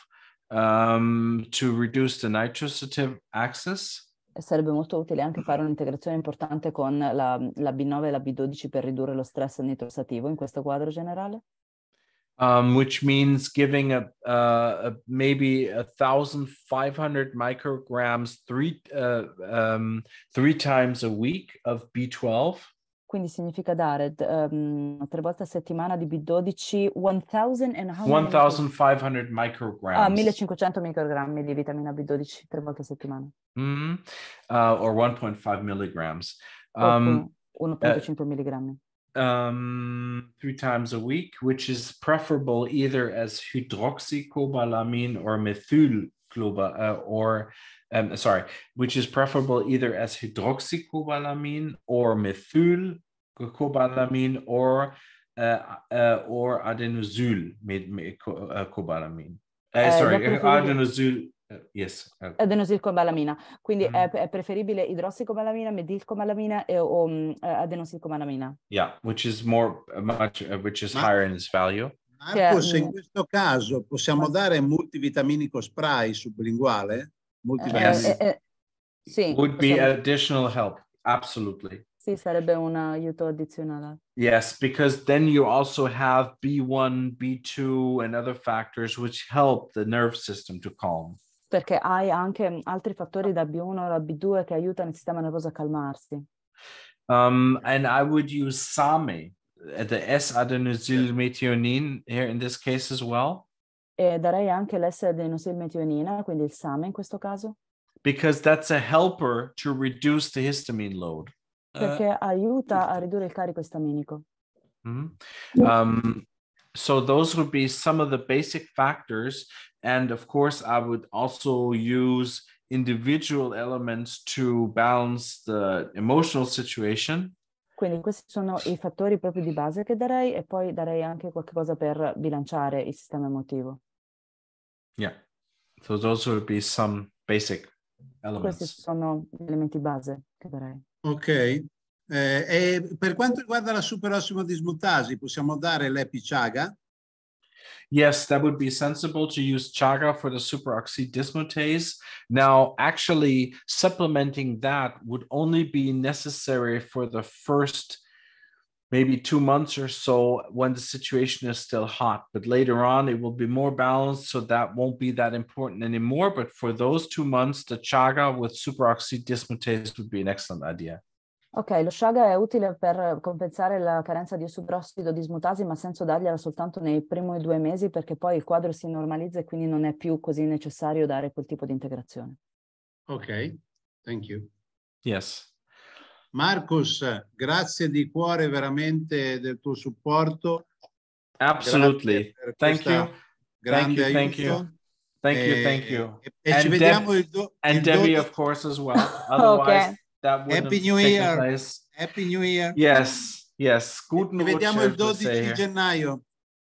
um, to reduce the nitrosative axis. Sarebbe molto utile anche fare un'integrazione importante con la, la B9 e la B12 per ridurre lo stress nitrosativo in questo quadro generale. Um, which means giving a, uh, a maybe a thousand five hundred micrograms three uh, um, three times a week of B12. quindi significa dare um, tre volte a settimana di B12 1500 micrograms. Ah, 1500 microgrammi di vitamina B12 tre volte a settimana. Mm-hmm. Uh, or 1.5 milligrams. Um, 1.5 uh, eh, milligrammi. Um, three times a week, which is preferable either as hydroxycobalamin or methylcobalamin uh, or um, sorry, which is preferable either as hydroxycobalamin or methylcobalamin or uh, uh, or adenosyl med, uh, cobalamin. Uh, eh, sorry, uh, adenosyl uh, yes. Adenosilcobalamina, quindi mm è, è, preferibile idrossicobalamina, medilcobalamina e, o um, mm, eh, adenosilcobalamina. Yeah, which is more, much, which is Mar- higher in its value. Marco, cioè, se in mm. questo caso possiamo dare multivitaminico spray sublinguale? multivalent eh, sì, eh, eh, would be possiamo... additional help. Absolutely. Sì, sarebbe un aiuto addizionale. Yes, because then you also have B1, B2 and other factors which help the nerve system to calm. Perché hai anche altri fattori da b o da B2 che aiutano il sistema nervoso a calmarsi. Um, and I would use SAMe, the S-adenosyl methionine here in this case as well. E darei anche quindi il SAME in questo caso. Because that's a helper to reduce the histamine load. Uh, Perché uh, aiuta a ridurre il carico istaminico. Mm -hmm. um, so those would be some of the basic factors. And of course, I would also use individual elements to balance the emotional situation. Quindi questi sono i fattori proprio di base che darei e poi darei anche qualche cosa per bilanciare il sistema emotivo. Yeah, so those would be some basic elements. Questi sono gli elementi base che darei. Ok, eh, per quanto riguarda la superossimo dismutasi possiamo dare l'epiciaga? yes, that would be sensible to use chaga for the superoxide dismutase. Now, actually, supplementing that would only be necessary for the first maybe two months or so when the situation is still hot. But later on, it will be more balanced, so that won't be that important anymore. But for those two months, the chaga with superoxide dismutase would be an excellent idea. Ok, lo Shaga è utile per compensare la carenza di subrossido dismutasi, ma senza dargliela soltanto nei primi due mesi, perché poi il quadro si normalizza e quindi non è più così necessario dare quel tipo di integrazione. Ok, thank you. Yes. Marcus, grazie di cuore veramente del tuo supporto. Absolutely. Thank you. Thank you, thank you. Thank you, thank you. E, e, e ci vediamo il, do, and il Debbie, of course, as well. Otherwise, okay. that would Happy New Year. Place. Happy New Year. Yes, yes. good gennaio.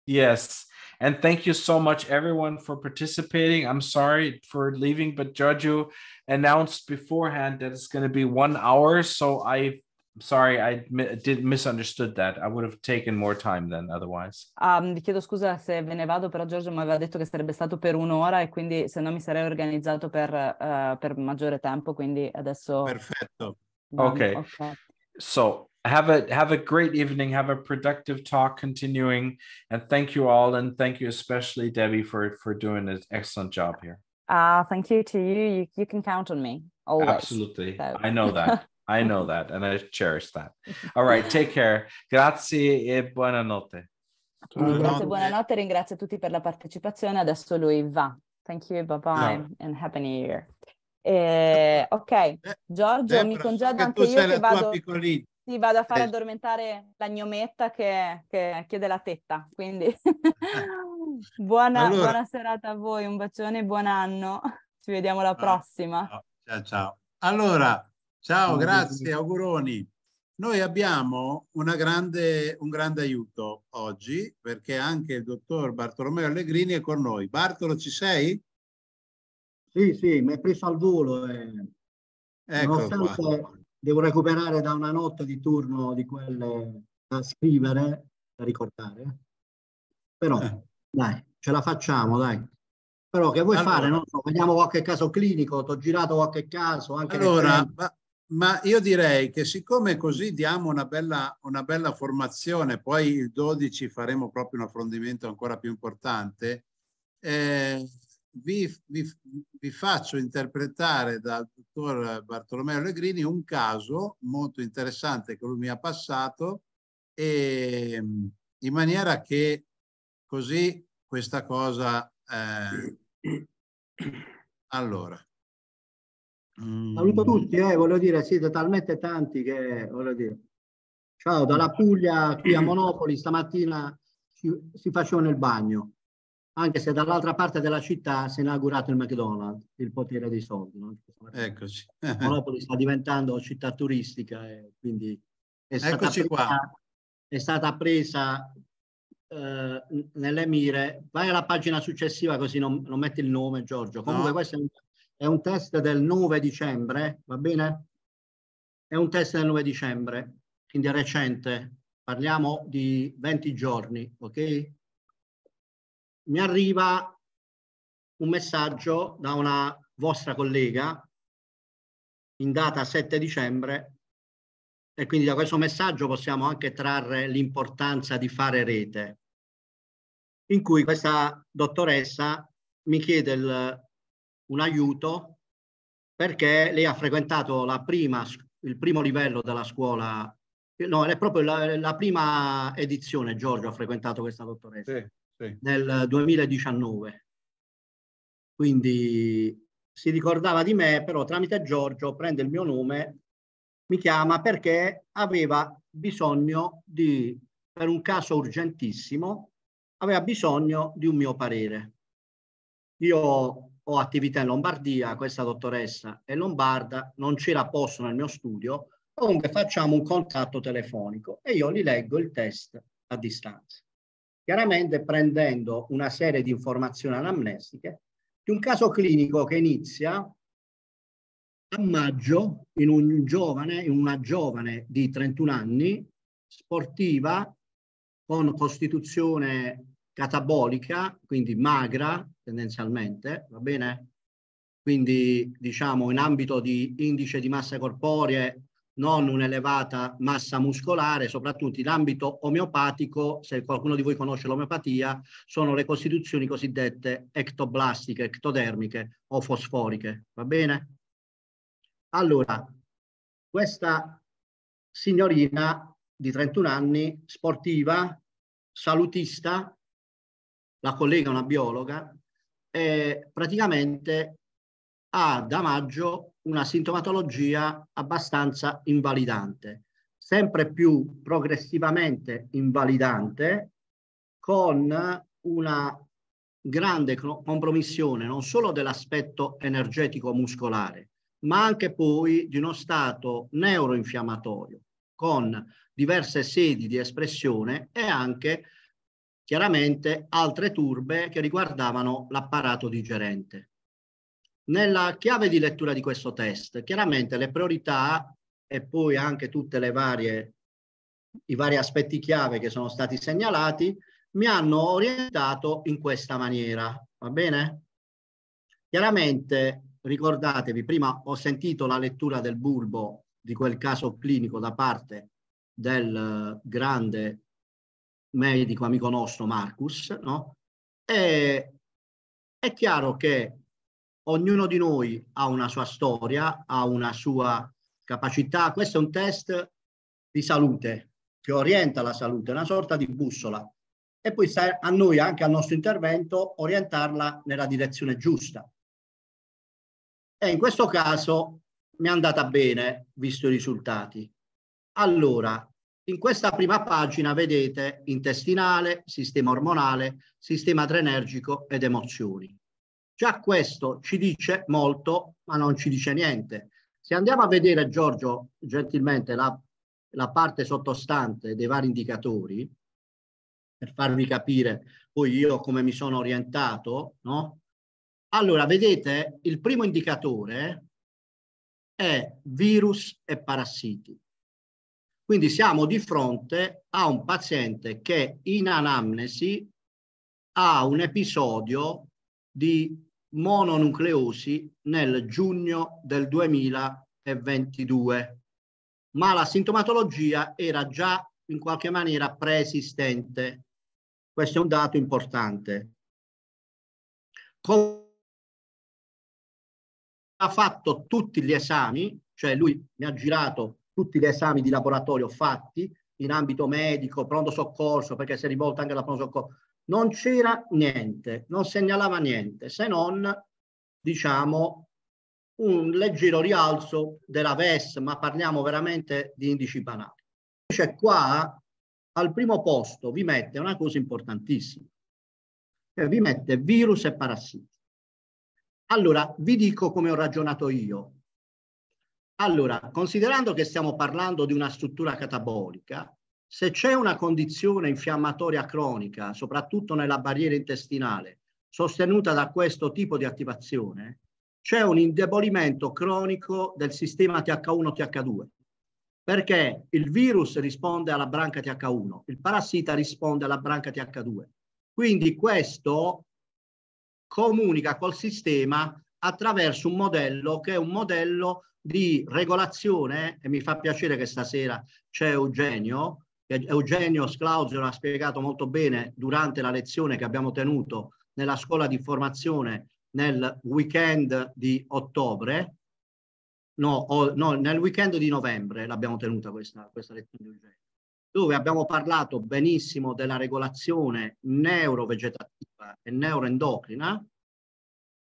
Yes. And thank you so much, everyone, for participating. I'm sorry for leaving, but Jojo announced beforehand that it's going to be one hour. So I sorry, I did misunderstood that. I would have taken more time than otherwise. Um, ah, vi chiedo scusa se ve ne vado, però Giorgio mi aveva detto che sarebbe stato per un'ora e quindi se no mi sarei organizzato per, uh, per maggiore tempo, quindi adesso... Perfetto. Okay. ok. So, have a have a great evening, have a productive talk continuing and thank you all and thank you especially Debbie for for doing an excellent job here. Uh, thank you to you. You, you can count on me always. Absolutely. So. I know that. I know that and I cherish that. All right, take care. Grazie e buonanotte. Buonanotte, buonanotte, ringrazio tutti per la partecipazione. Adesso lui va. Thank you, bye bye no. and happy new year. Eh, ok, eh, Giorgio, Debra, mi congedo anche io che vado, sì, vado, a far eh. addormentare la gnometta che, che chiede la tetta, quindi buona, allora, buona, serata a voi, un bacione, buon anno, ci vediamo alla prossima. Ciao, ciao. Allora, Ciao, grazie, auguroni. Noi abbiamo grande, un grande aiuto oggi perché anche il dottor Bartolomeo Allegrini è con noi. Bartolo, ci sei? Sì, sì, mi è preso al volo. Eh. Ecco qua. Devo recuperare da una notte di turno di quelle da scrivere, da ricordare. Però, eh. dai, ce la facciamo, dai. Però che vuoi allora, fare? Non so, vediamo qualche caso clinico, ti ho girato qualche caso. Anche allora, va, ma io direi che siccome così diamo una bella, una bella formazione, poi il 12 faremo proprio un approfondimento ancora più importante, eh, vi, vi, vi, faccio interpretare dal dottor Bartolomeo Legrini un caso molto interessante che lui mi ha passato e, ehm, in maniera che così questa cosa... Eh, allora, Saluto mm. tutti, eh, voglio dire, siete talmente tanti che voglio dire. Ciao, dalla Puglia qui a Monopoli stamattina si, si faceva nel bagno, anche se dall'altra parte della città si è inaugurato il McDonald's, il potere dei soldi. No? Eccoci. Monopoli sta diventando città turistica e eh, quindi è stata Eccoci presa, qua. È stata presa eh, nelle mire. Vai alla pagina successiva così non, non metti il nome Giorgio. Comunque no. questo è un è un test del 9 dicembre, va bene? È un test del 9 dicembre, quindi è recente, parliamo di 20 giorni, ok? Mi arriva un messaggio da una vostra collega in data 7 dicembre e quindi da questo messaggio possiamo anche trarre l'importanza di fare rete, in cui questa dottoressa mi chiede il un aiuto perché lei ha frequentato la prima, il primo livello della scuola, no, è proprio la, la prima edizione Giorgio ha frequentato questa dottoressa, sì, sì. nel 2019. Quindi si ricordava di me, però tramite Giorgio prende il mio nome, mi chiama perché aveva bisogno di, per un caso urgentissimo, aveva bisogno di un mio parere. Io ho attività in Lombardia, questa dottoressa è lombarda, non c'era posto nel mio studio, comunque facciamo un contatto telefonico e io gli leggo il test a distanza. Chiaramente prendendo una serie di informazioni anamnestiche di un caso clinico che inizia a maggio in un giovane, in una giovane di 31 anni, sportiva, con costituzione catabolica, quindi magra, tendenzialmente, va bene? Quindi diciamo in ambito di indice di massa corporea non un'elevata massa muscolare, soprattutto in ambito omeopatico, se qualcuno di voi conosce l'omeopatia, sono le costituzioni cosiddette ectoblastiche, ectodermiche o fosforiche, va bene? Allora, questa signorina di 31 anni, sportiva, salutista, la collega è una biologa, eh, praticamente ha da maggio una sintomatologia abbastanza invalidante, sempre più progressivamente invalidante, con una grande compromissione non solo dell'aspetto energetico muscolare, ma anche poi di uno stato neuroinfiammatorio, con diverse sedi di espressione e anche chiaramente altre turbe che riguardavano l'apparato digerente. Nella chiave di lettura di questo test, chiaramente le priorità e poi anche tutte le varie i vari aspetti chiave che sono stati segnalati mi hanno orientato in questa maniera, va bene? Chiaramente ricordatevi, prima ho sentito la lettura del bulbo di quel caso clinico da parte del grande medico amico nostro Marcus, no? E, è chiaro che ognuno di noi ha una sua storia, ha una sua capacità. Questo è un test di salute che orienta la salute, una sorta di bussola. E poi sta a noi, anche al nostro intervento, orientarla nella direzione giusta. E in questo caso mi è andata bene, visto i risultati. Allora, in questa prima pagina vedete intestinale, sistema ormonale, sistema adrenergico ed emozioni. Già questo ci dice molto, ma non ci dice niente. Se andiamo a vedere, Giorgio, gentilmente, la, la parte sottostante dei vari indicatori, per farvi capire poi io come mi sono orientato, no? Allora, vedete, il primo indicatore è virus e parassiti. Quindi siamo di fronte a un paziente che in anamnesi ha un episodio di mononucleosi nel giugno del 2022, ma la sintomatologia era già in qualche maniera preesistente. Questo è un dato importante. Ha fatto tutti gli esami, cioè lui mi ha girato tutti gli esami di laboratorio fatti in ambito medico, pronto soccorso, perché si è rivolta anche alla pronto soccorso, non c'era niente, non segnalava niente, se non, diciamo, un leggero rialzo della VES, ma parliamo veramente di indici banali. Invece qua, al primo posto, vi mette una cosa importantissima, vi mette virus e parassiti. Allora, vi dico come ho ragionato io. Allora, considerando che stiamo parlando di una struttura catabolica, se c'è una condizione infiammatoria cronica, soprattutto nella barriera intestinale, sostenuta da questo tipo di attivazione, c'è un indebolimento cronico del sistema TH1-TH2, perché il virus risponde alla branca TH1, il parassita risponde alla branca TH2. Quindi questo comunica col sistema attraverso un modello che è un modello di regolazione e mi fa piacere che stasera c'è Eugenio. Eugenio Sclausio l'ha spiegato molto bene durante la lezione che abbiamo tenuto nella scuola di formazione nel weekend di ottobre, no, no nel weekend di novembre l'abbiamo tenuta questa, questa lezione di Eugenio, dove abbiamo parlato benissimo della regolazione neurovegetativa e neuroendocrina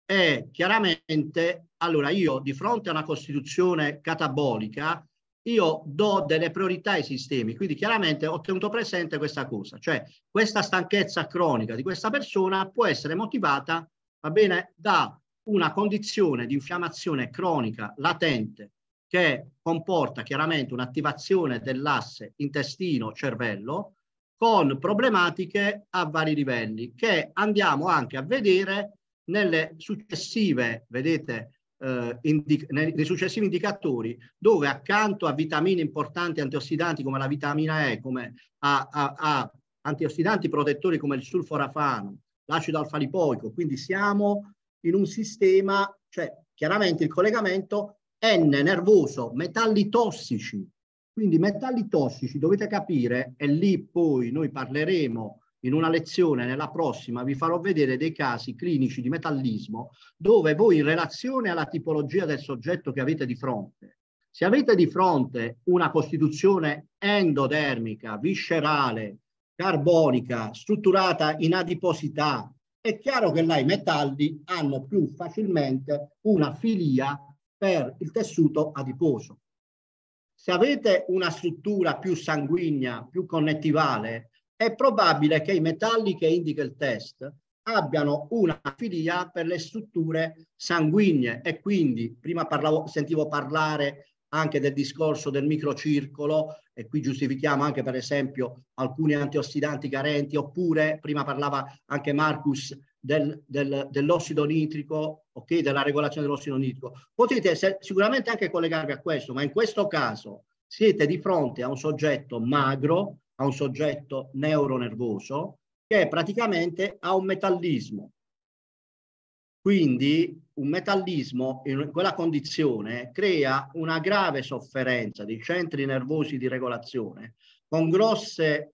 è chiaramente, allora io di fronte a una Costituzione catabolica, io do delle priorità ai sistemi, quindi chiaramente ho tenuto presente questa cosa, cioè questa stanchezza cronica di questa persona può essere motivata, va bene, da una condizione di infiammazione cronica latente che comporta chiaramente un'attivazione dell'asse intestino-cervello con problematiche a vari livelli che andiamo anche a vedere nelle successive, vedete, eh, indic- nei, nei successivi indicatori dove accanto a vitamine importanti antiossidanti come la vitamina E, come a, a, a antiossidanti protettori come il sulforafano, l'acido alfa-lipoico, quindi siamo in un sistema, cioè chiaramente il collegamento N nervoso, metalli tossici, quindi metalli tossici dovete capire, e lì poi noi parleremo in una lezione, nella prossima, vi farò vedere dei casi clinici di metallismo dove voi in relazione alla tipologia del soggetto che avete di fronte, se avete di fronte una costituzione endodermica, viscerale, carbonica, strutturata in adiposità, è chiaro che là i metalli hanno più facilmente una filia per il tessuto adiposo. Se avete una struttura più sanguigna, più connettivale, è probabile che i metalli che indica il test abbiano una filia per le strutture sanguigne e quindi prima parlavo, sentivo parlare anche del discorso del microcircolo e qui giustifichiamo anche per esempio alcuni antiossidanti carenti oppure prima parlava anche Marcus del, del, dell'ossido nitrico, ok, della regolazione dell'ossido nitrico. Potete se, sicuramente anche collegarvi a questo, ma in questo caso siete di fronte a un soggetto magro a un soggetto neuronervoso che praticamente ha un metallismo. Quindi un metallismo in quella condizione crea una grave sofferenza dei centri nervosi di regolazione con grosse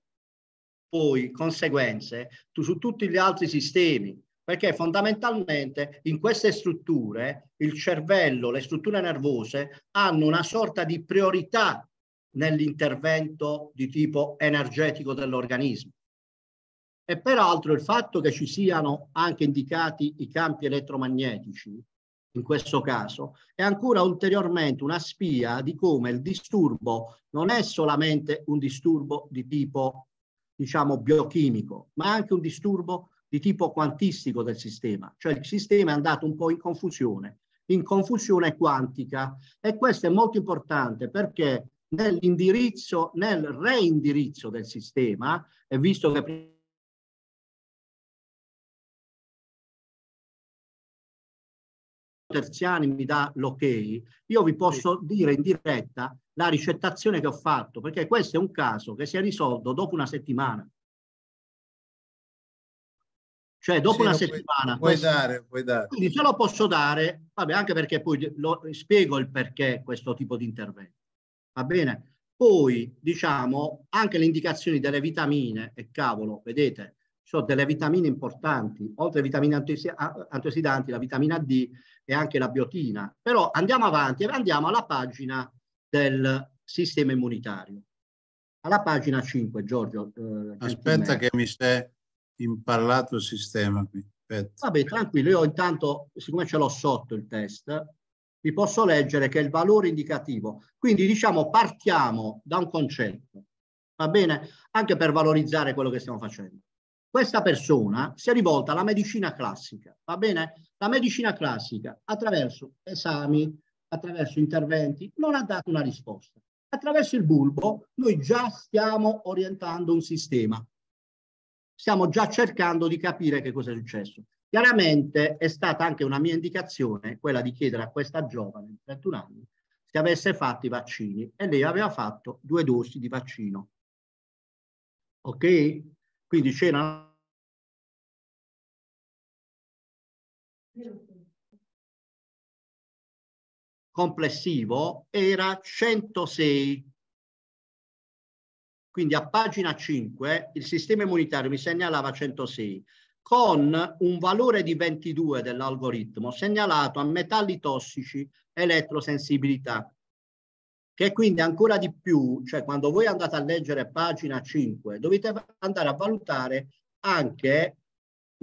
poi conseguenze su tutti gli altri sistemi, perché fondamentalmente in queste strutture il cervello, le strutture nervose hanno una sorta di priorità nell'intervento di tipo energetico dell'organismo. E peraltro il fatto che ci siano anche indicati i campi elettromagnetici, in questo caso, è ancora ulteriormente una spia di come il disturbo non è solamente un disturbo di tipo, diciamo, biochimico, ma anche un disturbo di tipo quantistico del sistema. Cioè il sistema è andato un po' in confusione, in confusione quantica. E questo è molto importante perché nell'indirizzo, nel reindirizzo del sistema, eh, visto che Terziani mi dà l'ok, io vi posso dire in diretta la ricettazione che ho fatto, perché questo è un caso che si è risolto dopo una settimana. Cioè dopo sì, una settimana... Puoi, puoi dare, puoi dare. Quindi se lo posso dare, vabbè, anche perché poi lo, spiego il perché questo tipo di intervento va bene? Poi, diciamo, anche le indicazioni delle vitamine, e cavolo, vedete, sono delle vitamine importanti, oltre alle vitamine antiossidanti, la vitamina D e anche la biotina. Però andiamo avanti e andiamo alla pagina del sistema immunitario. Alla pagina 5, Giorgio. Eh, Aspetta che mi sei imparlato il sistema qui. Aspetta. Vabbè, tranquillo, io intanto, siccome ce l'ho sotto il test, vi posso leggere che è il valore indicativo. Quindi diciamo partiamo da un concetto, va bene? Anche per valorizzare quello che stiamo facendo. Questa persona si è rivolta alla medicina classica, va bene? La medicina classica attraverso esami, attraverso interventi, non ha dato una risposta. Attraverso il bulbo noi già stiamo orientando un sistema, stiamo già cercando di capire che cosa è successo. Chiaramente è stata anche una mia indicazione quella di chiedere a questa giovane di 31 anni se avesse fatto i vaccini e lei aveva fatto due dosi di vaccino. Ok? Quindi c'era complessivo era 106. Quindi a pagina 5 il sistema immunitario mi segnalava 106 con un valore di 22 dell'algoritmo segnalato a metalli tossici elettrosensibilità, che quindi ancora di più, cioè quando voi andate a leggere pagina 5, dovete andare a valutare anche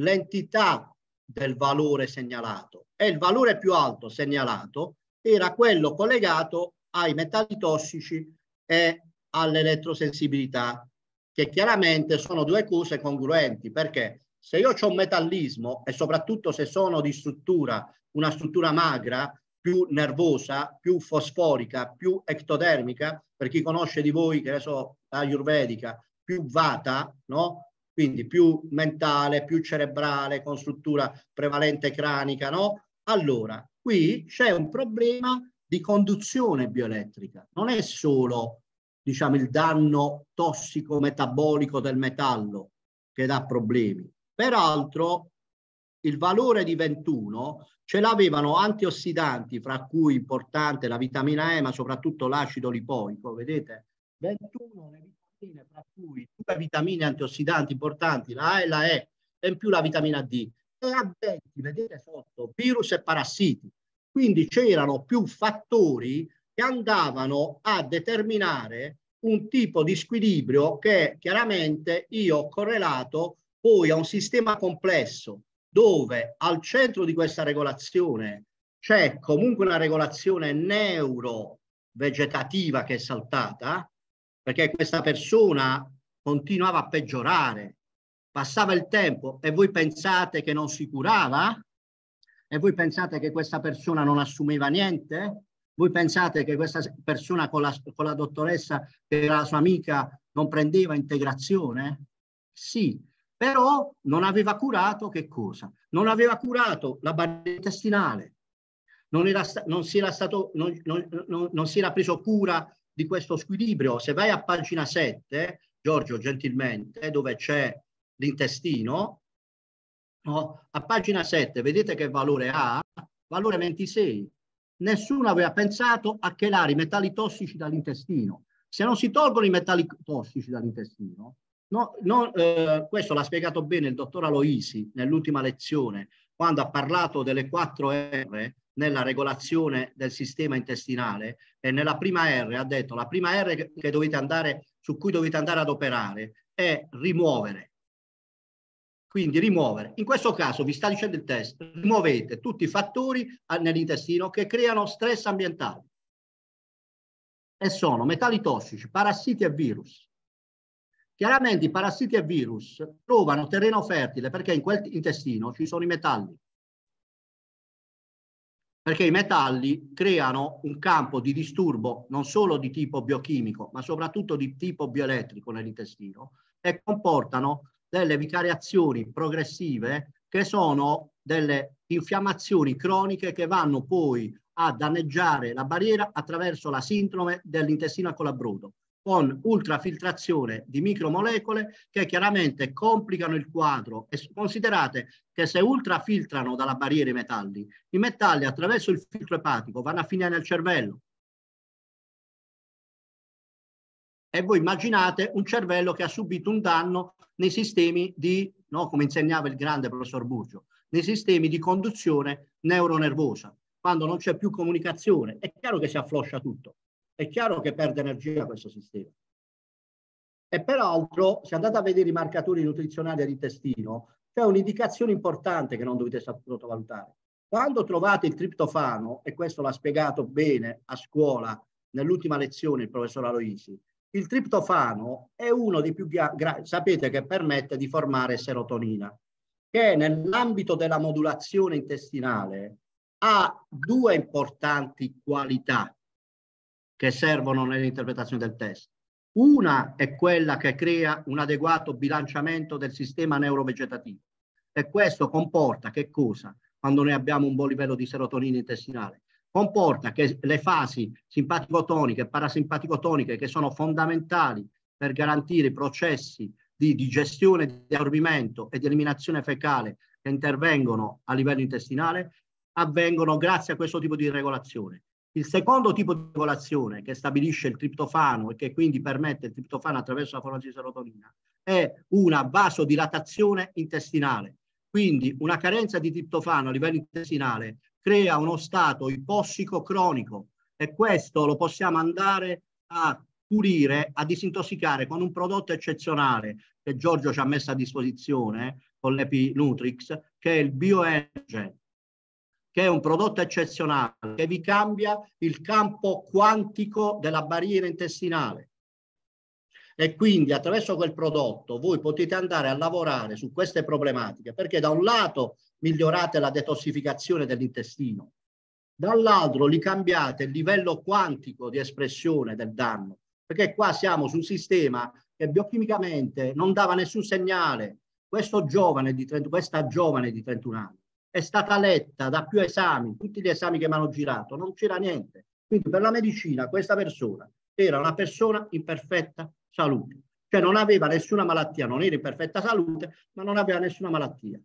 l'entità del valore segnalato e il valore più alto segnalato era quello collegato ai metalli tossici e all'elettrosensibilità, che chiaramente sono due cose congruenti perché se io ho un metallismo e soprattutto se sono di struttura, una struttura magra, più nervosa, più fosforica, più ectodermica, per chi conosce di voi, che ne so, ayurvedica, più vata, no? Quindi più mentale, più cerebrale, con struttura prevalente cranica, no? Allora, qui c'è un problema di conduzione bioelettrica. Non è solo, diciamo, il danno tossico metabolico del metallo che dà problemi, Peraltro il valore di 21 ce l'avevano antiossidanti, fra cui importante la vitamina E, ma soprattutto l'acido lipoico, vedete? 21 le vitamine, fra cui due vitamine antiossidanti importanti, la A e la E, e in più la vitamina D. E a 20, vedete sotto, virus e parassiti. Quindi c'erano più fattori che andavano a determinare un tipo di squilibrio che chiaramente io ho correlato poi a un sistema complesso dove al centro di questa regolazione c'è comunque una regolazione neurovegetativa che è saltata, perché questa persona continuava a peggiorare, passava il tempo e voi pensate che non si curava? E voi pensate che questa persona non assumeva niente? Voi pensate che questa persona con la, con la dottoressa, che era la sua amica, non prendeva integrazione? Sì, però non aveva curato che cosa? Non aveva curato la barriera intestinale, non, era, non, si era stato, non, non, non si era preso cura di questo squilibrio. Se vai a pagina 7, Giorgio, gentilmente, dove c'è l'intestino, no? a pagina 7 vedete che valore ha? Valore 26. Nessuno aveva pensato a chelare i metalli tossici dall'intestino. Se non si tolgono i metalli tossici dall'intestino, No, no, eh, questo l'ha spiegato bene il dottor Aloisi nell'ultima lezione, quando ha parlato delle quattro R nella regolazione del sistema intestinale e nella prima R ha detto la prima R che dovete andare, su cui dovete andare ad operare è rimuovere. Quindi rimuovere. In questo caso vi sta dicendo il test, rimuovete tutti i fattori eh, nell'intestino che creano stress ambientale. E sono metalli tossici, parassiti e virus Chiaramente i parassiti e virus trovano terreno fertile perché in quel intestino ci sono i metalli. Perché i metalli creano un campo di disturbo non solo di tipo biochimico, ma soprattutto di tipo bioelettrico nell'intestino e comportano delle vicariazioni progressive che sono delle infiammazioni croniche che vanno poi a danneggiare la barriera attraverso la sindrome dell'intestino a colabrodo con ultrafiltrazione di micromolecole che chiaramente complicano il quadro e considerate che se ultrafiltrano dalla barriera i metalli, i metalli attraverso il filtro epatico vanno a finire nel cervello. E voi immaginate un cervello che ha subito un danno nei sistemi di, no, come insegnava il grande professor Burgio, nei sistemi di conduzione neuronervosa. Quando non c'è più comunicazione, è chiaro che si affloscia tutto è chiaro che perde energia questo sistema. E peraltro, se andate a vedere i marcatori nutrizionali all'intestino, c'è un'indicazione importante che non dovete sottovalutare. Quando trovate il triptofano, e questo l'ha spiegato bene a scuola nell'ultima lezione il professor Aloisi, il triptofano è uno dei più grandi, sapete che permette di formare serotonina, che nell'ambito della modulazione intestinale ha due importanti qualità che servono nell'interpretazione del test. Una è quella che crea un adeguato bilanciamento del sistema neurovegetativo e questo comporta che cosa? Quando noi abbiamo un buon livello di serotonina intestinale, comporta che le fasi simpatico-toniche e parasimpatico-toniche che sono fondamentali per garantire i processi di digestione, di assorbimento e di eliminazione fecale che intervengono a livello intestinale avvengono grazie a questo tipo di regolazione il secondo tipo di regolazione che stabilisce il triptofano e che quindi permette il triptofano attraverso la formazione di serotonina è una vasodilatazione intestinale. Quindi una carenza di triptofano a livello intestinale crea uno stato ipossico cronico e questo lo possiamo andare a pulire, a disintossicare con un prodotto eccezionale che Giorgio ci ha messo a disposizione con l'EpiNutrix, che è il BioEnergy, che è un prodotto eccezionale, che vi cambia il campo quantico della barriera intestinale. E quindi attraverso quel prodotto voi potete andare a lavorare su queste problematiche, perché da un lato migliorate la detossificazione dell'intestino, dall'altro li cambiate il livello quantico di espressione del danno, perché qua siamo su un sistema che biochimicamente non dava nessun segnale. Questo giovane di 30, questa giovane di 31 anni è stata letta da più esami, tutti gli esami che mi hanno girato, non c'era niente. Quindi per la medicina questa persona era una persona in perfetta salute, cioè non aveva nessuna malattia, non era in perfetta salute, ma non aveva nessuna malattia.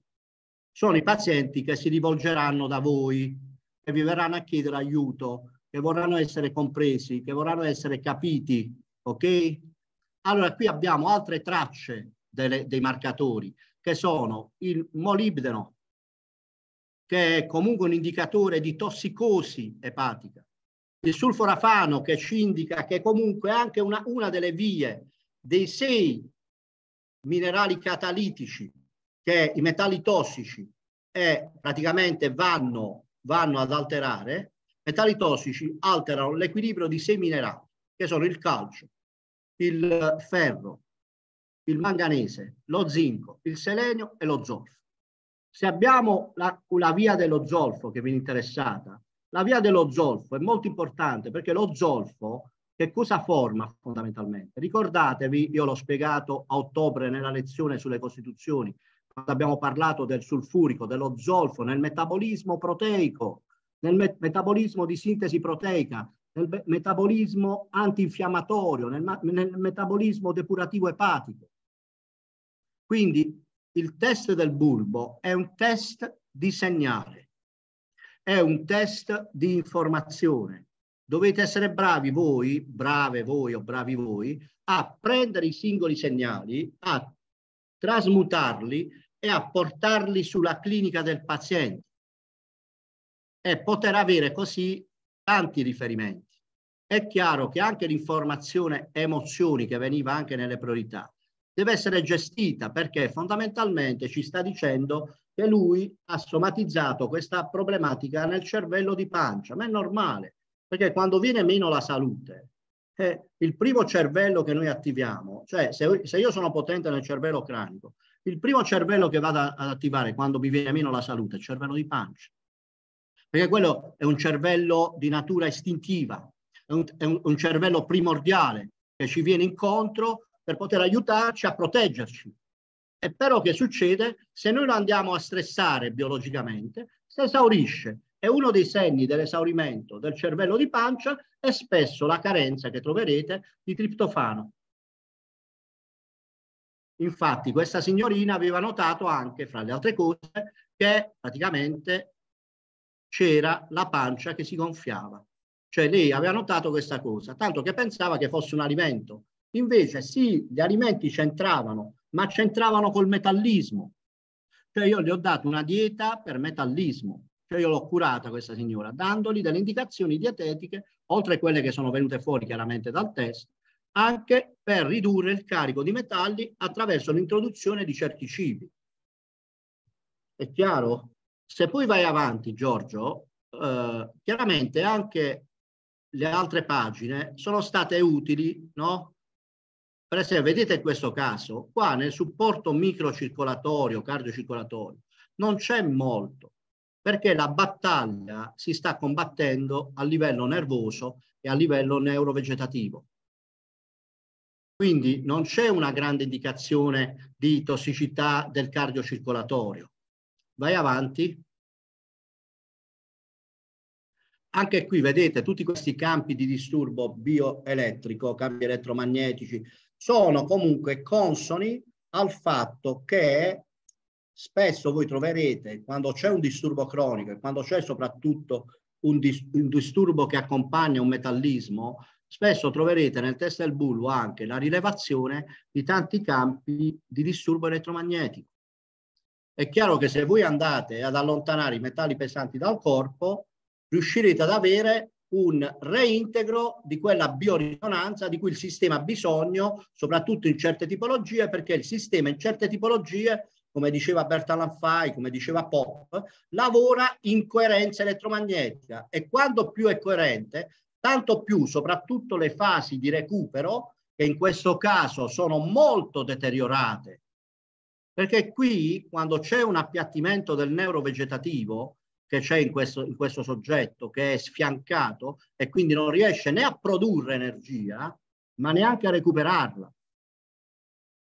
Sono i pazienti che si rivolgeranno da voi e vi verranno a chiedere aiuto, che vorranno essere compresi, che vorranno essere capiti, ok? Allora qui abbiamo altre tracce delle, dei marcatori che sono il molibdeno che è comunque un indicatore di tossicosi epatica, il sulforafano che ci indica che è comunque anche una, una delle vie dei sei minerali catalitici, che i metalli tossici è, eh, praticamente vanno, vanno ad alterare, metalli tossici alterano l'equilibrio di sei minerali, che sono il calcio, il ferro, il manganese, lo zinco, il selenio e lo zolfo. Se abbiamo la, la via dello zolfo che vi interessata, la via dello zolfo è molto importante perché lo zolfo che cosa forma fondamentalmente? Ricordatevi, io l'ho spiegato a ottobre nella lezione sulle costituzioni, quando abbiamo parlato del sulfurico, dello zolfo nel metabolismo proteico, nel me metabolismo di sintesi proteica, nel metabolismo antinfiammatorio, nel, nel, metabolismo depurativo epatico. Quindi il test del bulbo è un test di segnale, è un test di informazione. Dovete essere bravi voi, brave voi o bravi voi, a prendere i singoli segnali, a trasmutarli e a portarli sulla clinica del paziente e poter avere così tanti riferimenti. È chiaro che anche l'informazione emozioni che veniva anche nelle priorità deve essere gestita perché fondamentalmente ci sta dicendo che lui ha somatizzato questa problematica nel cervello di pancia, ma è normale, perché quando viene meno la salute, eh, il primo cervello che noi attiviamo, cioè se, se, io sono potente nel cervello cranico, il primo cervello che vado ad attivare quando mi viene meno la salute è il cervello di pancia, perché quello è un cervello di natura istintiva, è un, è un, un cervello primordiale che ci viene incontro per poter aiutarci a proteggerci. E però che succede? Se noi lo andiamo a stressare biologicamente, si esaurisce. E uno dei segni dell'esaurimento del cervello di pancia è spesso la carenza che troverete di triptofano. Infatti questa signorina aveva notato anche, fra le altre cose, che praticamente c'era la pancia che si gonfiava. Cioè lei aveva notato questa cosa, tanto che pensava che fosse un alimento. Invece sì, gli alimenti c'entravano, ma c'entravano col metallismo. Cioè io gli ho dato una dieta per metallismo, cioè io l'ho curata questa signora, dandogli delle indicazioni dietetiche, oltre a quelle che sono venute fuori chiaramente dal test, anche per ridurre il carico di metalli attraverso l'introduzione di certi cibi. È chiaro? Se poi vai avanti, Giorgio, eh, chiaramente anche le altre pagine sono state utili no? Per esempio, vedete questo caso, qua nel supporto microcircolatorio, cardiocircolatorio, non c'è molto, perché la battaglia si sta combattendo a livello nervoso e a livello neurovegetativo. Quindi non c'è una grande indicazione di tossicità del cardiocircolatorio. Vai avanti. Anche qui vedete tutti questi campi di disturbo bioelettrico, campi elettromagnetici, sono comunque consoni al fatto che spesso voi troverete quando c'è un disturbo cronico e quando c'è soprattutto un, dis un, disturbo che accompagna un metallismo, spesso troverete nel test del bulbo anche la rilevazione di tanti campi di disturbo elettromagnetico. È chiaro che se voi andate ad allontanare i metalli pesanti dal corpo, riuscirete ad avere un reintegro di quella biorisonanza di cui il sistema ha bisogno, soprattutto in certe tipologie, perché il sistema in certe tipologie, come diceva Bertalan Lanfai, come diceva Pop, lavora in coerenza elettromagnetica e quanto più è coerente, tanto più soprattutto le fasi di recupero, che in questo caso sono molto deteriorate, perché qui quando c'è un appiattimento del neurovegetativo, che c'è in questo, in questo soggetto che è sfiancato e quindi non riesce né a produrre energia ma neanche a recuperarla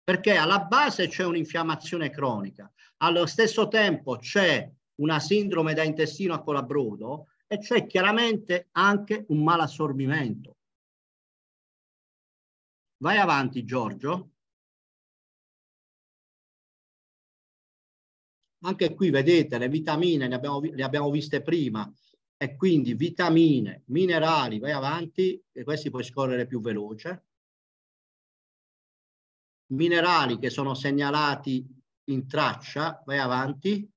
perché alla base c'è un'infiammazione cronica allo stesso tempo c'è una sindrome da intestino a colabrodo e c'è chiaramente anche un malassorbimento vai avanti Giorgio Anche qui vedete le vitamine, le abbiamo, le abbiamo viste prima, e quindi vitamine, minerali, vai avanti, e questi puoi scorrere più veloce. Minerali che sono segnalati in traccia, vai avanti,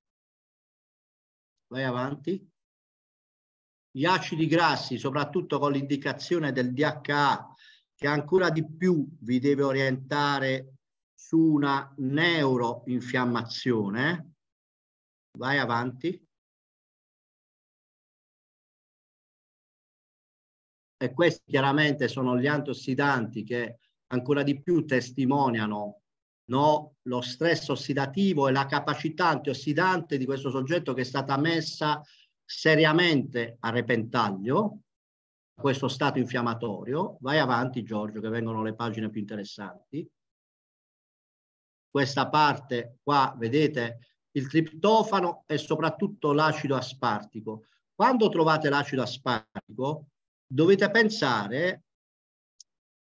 vai avanti. Gli acidi grassi, soprattutto con l'indicazione del DHA, che ancora di più vi deve orientare su una neuroinfiammazione, vai avanti. E questi chiaramente sono gli antiossidanti che ancora di più testimoniano no, lo stress ossidativo e la capacità antiossidante di questo soggetto che è stata messa seriamente a repentaglio questo stato infiammatorio. Vai avanti Giorgio che vengono le pagine più interessanti. Questa parte qua, vedete, il triptofano e soprattutto l'acido aspartico. Quando trovate l'acido aspartico dovete pensare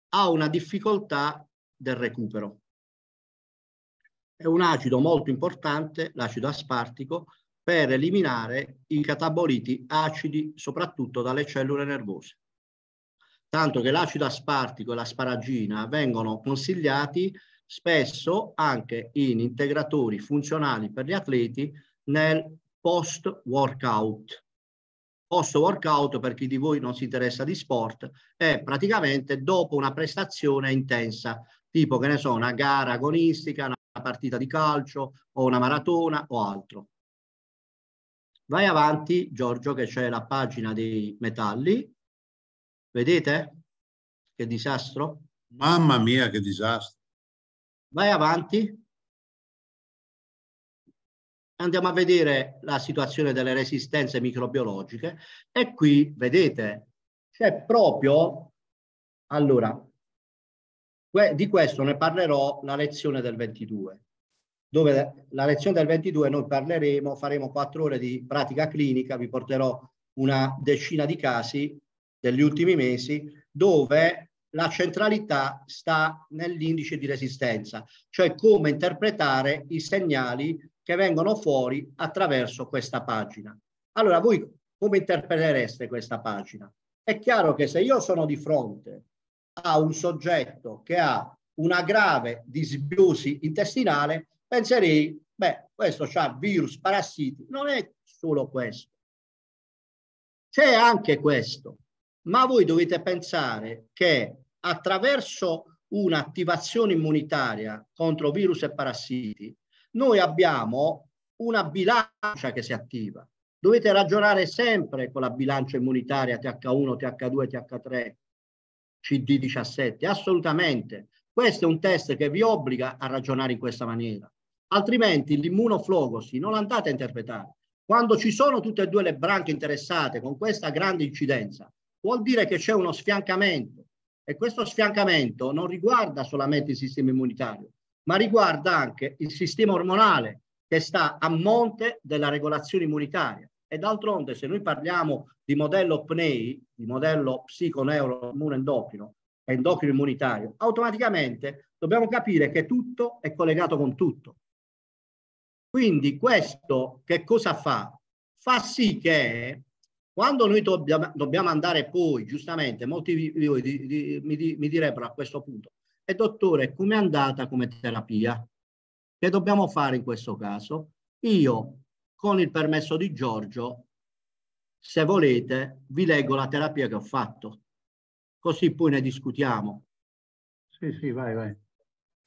a una difficoltà del recupero. È un acido molto importante, l'acido aspartico, per eliminare i cataboliti acidi soprattutto dalle cellule nervose. Tanto che l'acido aspartico e l'asparagina vengono consigliati spesso anche in integratori funzionali per gli atleti nel post workout. Post workout, per chi di voi non si interessa di sport, è praticamente dopo una prestazione intensa, tipo che ne so, una gara agonistica, una partita di calcio o una maratona o altro. Vai avanti, Giorgio, che c'è la pagina dei metalli. Vedete? Che disastro. Mamma mia, che disastro. Vai avanti. Andiamo a vedere la situazione delle resistenze microbiologiche e qui vedete c'è proprio, allora, di questo ne parlerò la lezione del 22 dove la lezione del 22 noi parleremo, faremo quattro ore di pratica clinica, vi porterò una decina di casi degli ultimi mesi, dove la centralità sta nell'indice di resistenza, cioè come interpretare i segnali che vengono fuori attraverso questa pagina. Allora, voi come interpretereste questa pagina? È chiaro che se io sono di fronte a un soggetto che ha una grave disbiosi intestinale, penserei, beh, questo ha virus, parassiti. Non è solo questo. C'è anche questo, ma voi dovete pensare che attraverso un'attivazione immunitaria contro virus e parassiti, noi abbiamo una bilancia che si attiva. Dovete ragionare sempre con la bilancia immunitaria TH1, TH2, TH3, CD17, assolutamente. Questo è un test che vi obbliga a ragionare in questa maniera. Altrimenti l'immunoflogosi non andate a interpretare. Quando ci sono tutte e due le branche interessate con questa grande incidenza, vuol dire che c'è uno sfiancamento e questo sfiancamento non riguarda solamente il sistema immunitario, ma riguarda anche il sistema ormonale che sta a monte della regolazione immunitaria. E d'altronde, se noi parliamo di modello PNEI, di modello psico-neuro-immuno-endocrino, endocrino immunitario, automaticamente dobbiamo capire che tutto è collegato con tutto. Quindi questo che cosa fa? Fa sì che quando noi dobbiamo, dobbiamo andare poi, giustamente, molti di voi di, di, mi, mi direbbero a questo punto, e dottore, come è andata come terapia? Che dobbiamo fare in questo caso? Io, con il permesso di Giorgio, se volete, vi leggo la terapia che ho fatto, così poi ne discutiamo. Sì, sì, vai, vai.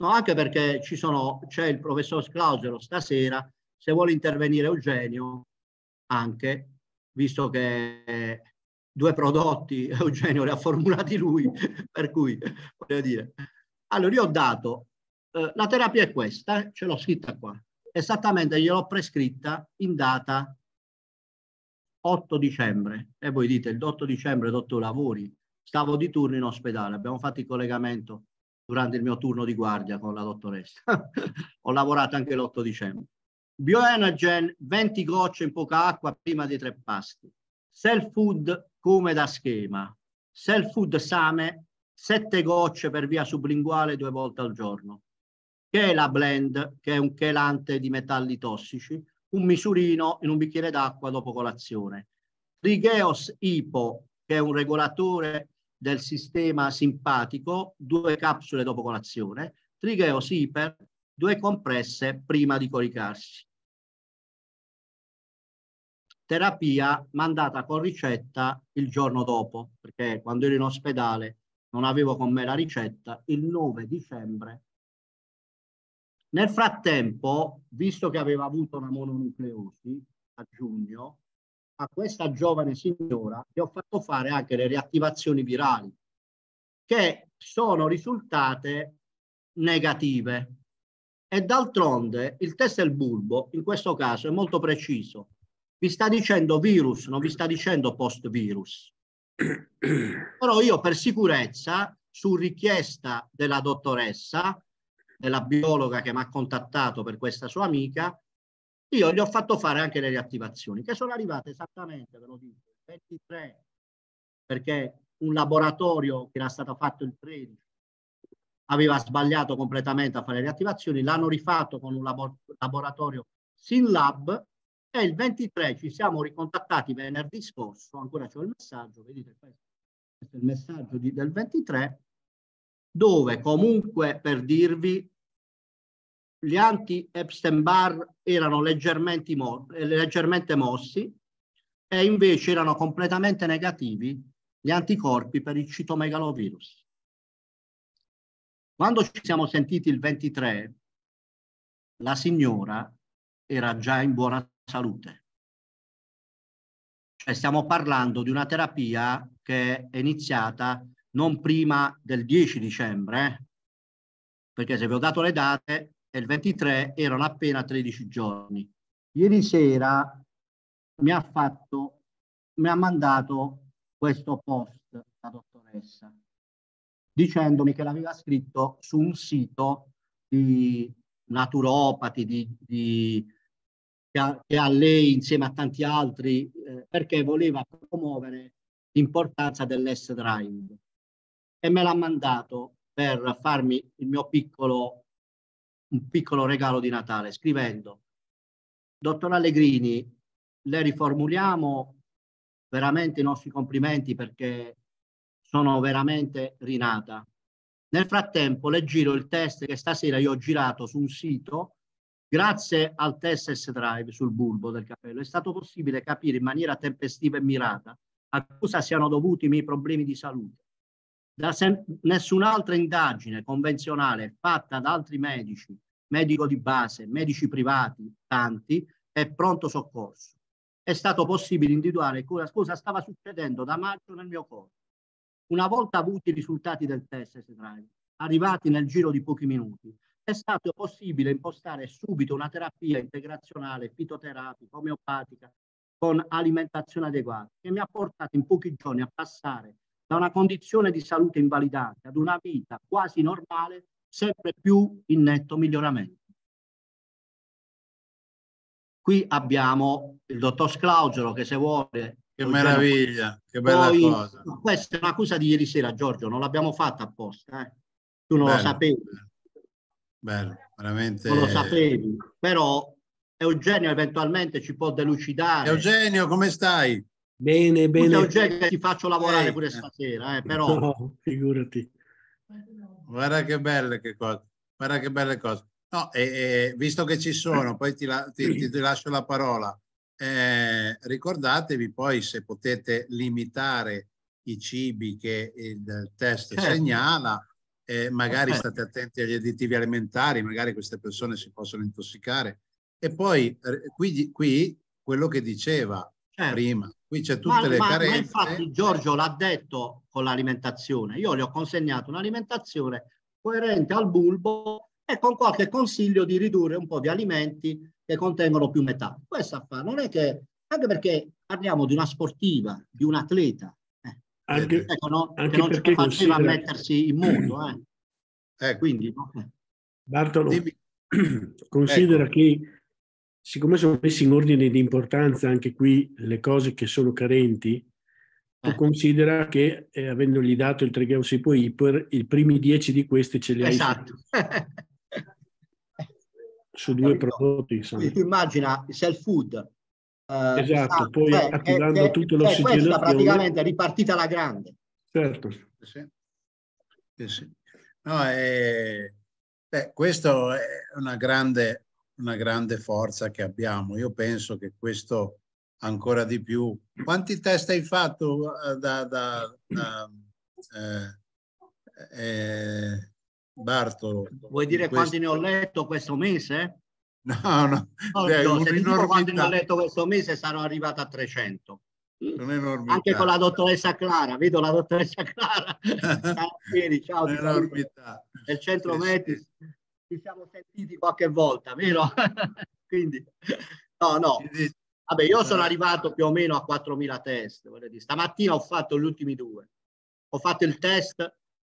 No, anche perché ci sono, c'è il professor Sclausero stasera, se vuole intervenire Eugenio, anche visto che due prodotti Eugenio li ha formulati lui, per cui voglio dire. Allora io ho dato, eh, la terapia è questa, eh, ce l'ho scritta qua, esattamente gliel'ho prescritta in data 8 dicembre e voi dite il 8 dicembre dottore lavori, stavo di turno in ospedale, abbiamo fatto il collegamento durante il mio turno di guardia con la dottoressa. Ho lavorato anche l'8 dicembre. Bioenergen 20 gocce in poca acqua prima dei tre pasti. Self food come da schema. Self food same 7 gocce per via sublinguale due volte al giorno. Che è la blend, che è un chelante di metalli tossici, un misurino in un bicchiere d'acqua dopo colazione. Righeos Ipo, che è un regolatore del sistema simpatico, due capsule dopo colazione. Trigheos Iper, due compresse prima di coricarsi terapia mandata con ricetta il giorno dopo, perché quando ero in ospedale non avevo con me la ricetta, il 9 dicembre. Nel frattempo, visto che aveva avuto una mononucleosi a giugno, a questa giovane signora gli ho fatto fare anche le riattivazioni virali, che sono risultate negative. E d'altronde il test del bulbo in questo caso è molto preciso vi sta dicendo virus, non vi sta dicendo post virus. Però io per sicurezza, su richiesta della dottoressa, della biologa che mi ha contattato per questa sua amica, io gli ho fatto fare anche le riattivazioni, che sono arrivate esattamente, ve lo dico, 23, perché un laboratorio che era stato fatto il 13 aveva sbagliato completamente a fare le riattivazioni, l'hanno rifatto con un laboratorio SIN Lab e il 23 ci siamo ricontattati venerdì scorso, ancora c'è il messaggio, vedete questo, questo è il messaggio di, del 23, dove comunque per dirvi gli anti-Epstein Barr erano leggermente, mo leggermente mossi e invece erano completamente negativi gli anticorpi per il citomegalovirus. Quando ci siamo sentiti il 23, la signora era già in buona salute. Cioè stiamo parlando di una terapia che è iniziata non prima del 10 dicembre, eh. perché se vi ho dato le date, il 23 erano appena 13 giorni. Ieri sera mi ha fatto, mi ha mandato questo post la dottoressa, dicendomi che l'aveva scritto su un sito di naturopati, di, di che a, che ha lei insieme a tanti altri, eh, perché voleva promuovere l'importanza dell'S-Drive e me l'ha mandato per farmi il mio piccolo, un piccolo regalo di Natale, scrivendo, dottor Allegrini, le riformuliamo veramente i nostri complimenti perché sono veramente rinata. Nel frattempo le giro il test che stasera io ho girato su un sito Grazie al test S Drive sul bulbo del capello è stato possibile capire in maniera tempestiva e mirata a cosa siano dovuti i miei problemi di salute. Da se- nessun'altra indagine convenzionale fatta da altri medici, medico di base, medici privati, tanti, e pronto soccorso, è stato possibile individuare cosa stava succedendo da maggio nel mio corpo. Una volta avuti i risultati del test, S Drive, arrivati nel giro di pochi minuti, è stato possibile impostare subito una terapia integrazionale, fitoterapica, omeopatica, con alimentazione adeguata, che mi ha portato in pochi giorni a passare da una condizione di salute invalidante ad una vita quasi normale, sempre più in netto miglioramento. Qui abbiamo il dottor Sclaugero che se vuole... Che meraviglia, poi, che bella poi, cosa. Questa è una cosa di ieri sera, Giorgio, non l'abbiamo fatta apposta, eh. tu non Bello. lo sapevi bello, veramente. Non lo sapevi, però Eugenio eventualmente ci può delucidare. Eugenio, come stai? Bene, bene. Scusa, Eugenio, ti faccio lavorare pure eh. stasera, eh, però... No, figurati. Guarda che belle che cose. Guarda che belle cose. No, e, e, visto che ci sono, poi ti, ti, ti, ti lascio la parola. Eh, ricordatevi poi se potete limitare i cibi che il test certo. segnala eh, magari state attenti agli additivi alimentari, magari queste persone si possono intossicare. E poi eh, qui, qui quello che diceva certo. prima, qui c'è tutte ma, le ma, carenze. Ma infatti Giorgio l'ha detto con l'alimentazione, io gli ho consegnato un'alimentazione coerente al bulbo e con qualche consiglio di ridurre un po' di alimenti che contengono più metà. Questa fa, non è che, anche perché parliamo di una sportiva, di un atleta, anche, ecco, eh, no, anche non perché non faceva considera... mettersi in mondo. Eh. Ecco. Quindi, no? Bartolo, Dimmi... considera ecco. che siccome sono messi in ordine di importanza anche qui le cose che sono carenti, tu eh. considera che eh, avendogli dato il Tregausipo Iper, i primi dieci di questi ce li hai esatto. su due prodotti. Insomma. Immagina self food eh, esatto, ah, poi eh, cioè, attivando eh, tutto eh, cioè, l'ossigeno. Questa praticamente è ripartita la grande. Certo. Sì. Sì. No, beh, questa è una grande, una grande forza che abbiamo. Io penso che questo ancora di più. Quanti test hai fatto eh, da, da, da eh, Bartolo? Vuoi dire quanti ne ho letto questo mese? No, no, no cioè, no, dico quanto ne ho letto questo mese sarò arrivato a 300. Mm? Anche con la dottoressa Clara, vedo la dottoressa Clara. Salutieri, ciao, Nel centro eh, Metis sì. ci siamo sentiti qualche volta, vero? Quindi, no, no. Vabbè, io sono eh. arrivato più o meno a 4.000 test. Stamattina ho fatto gli ultimi due. Ho fatto il test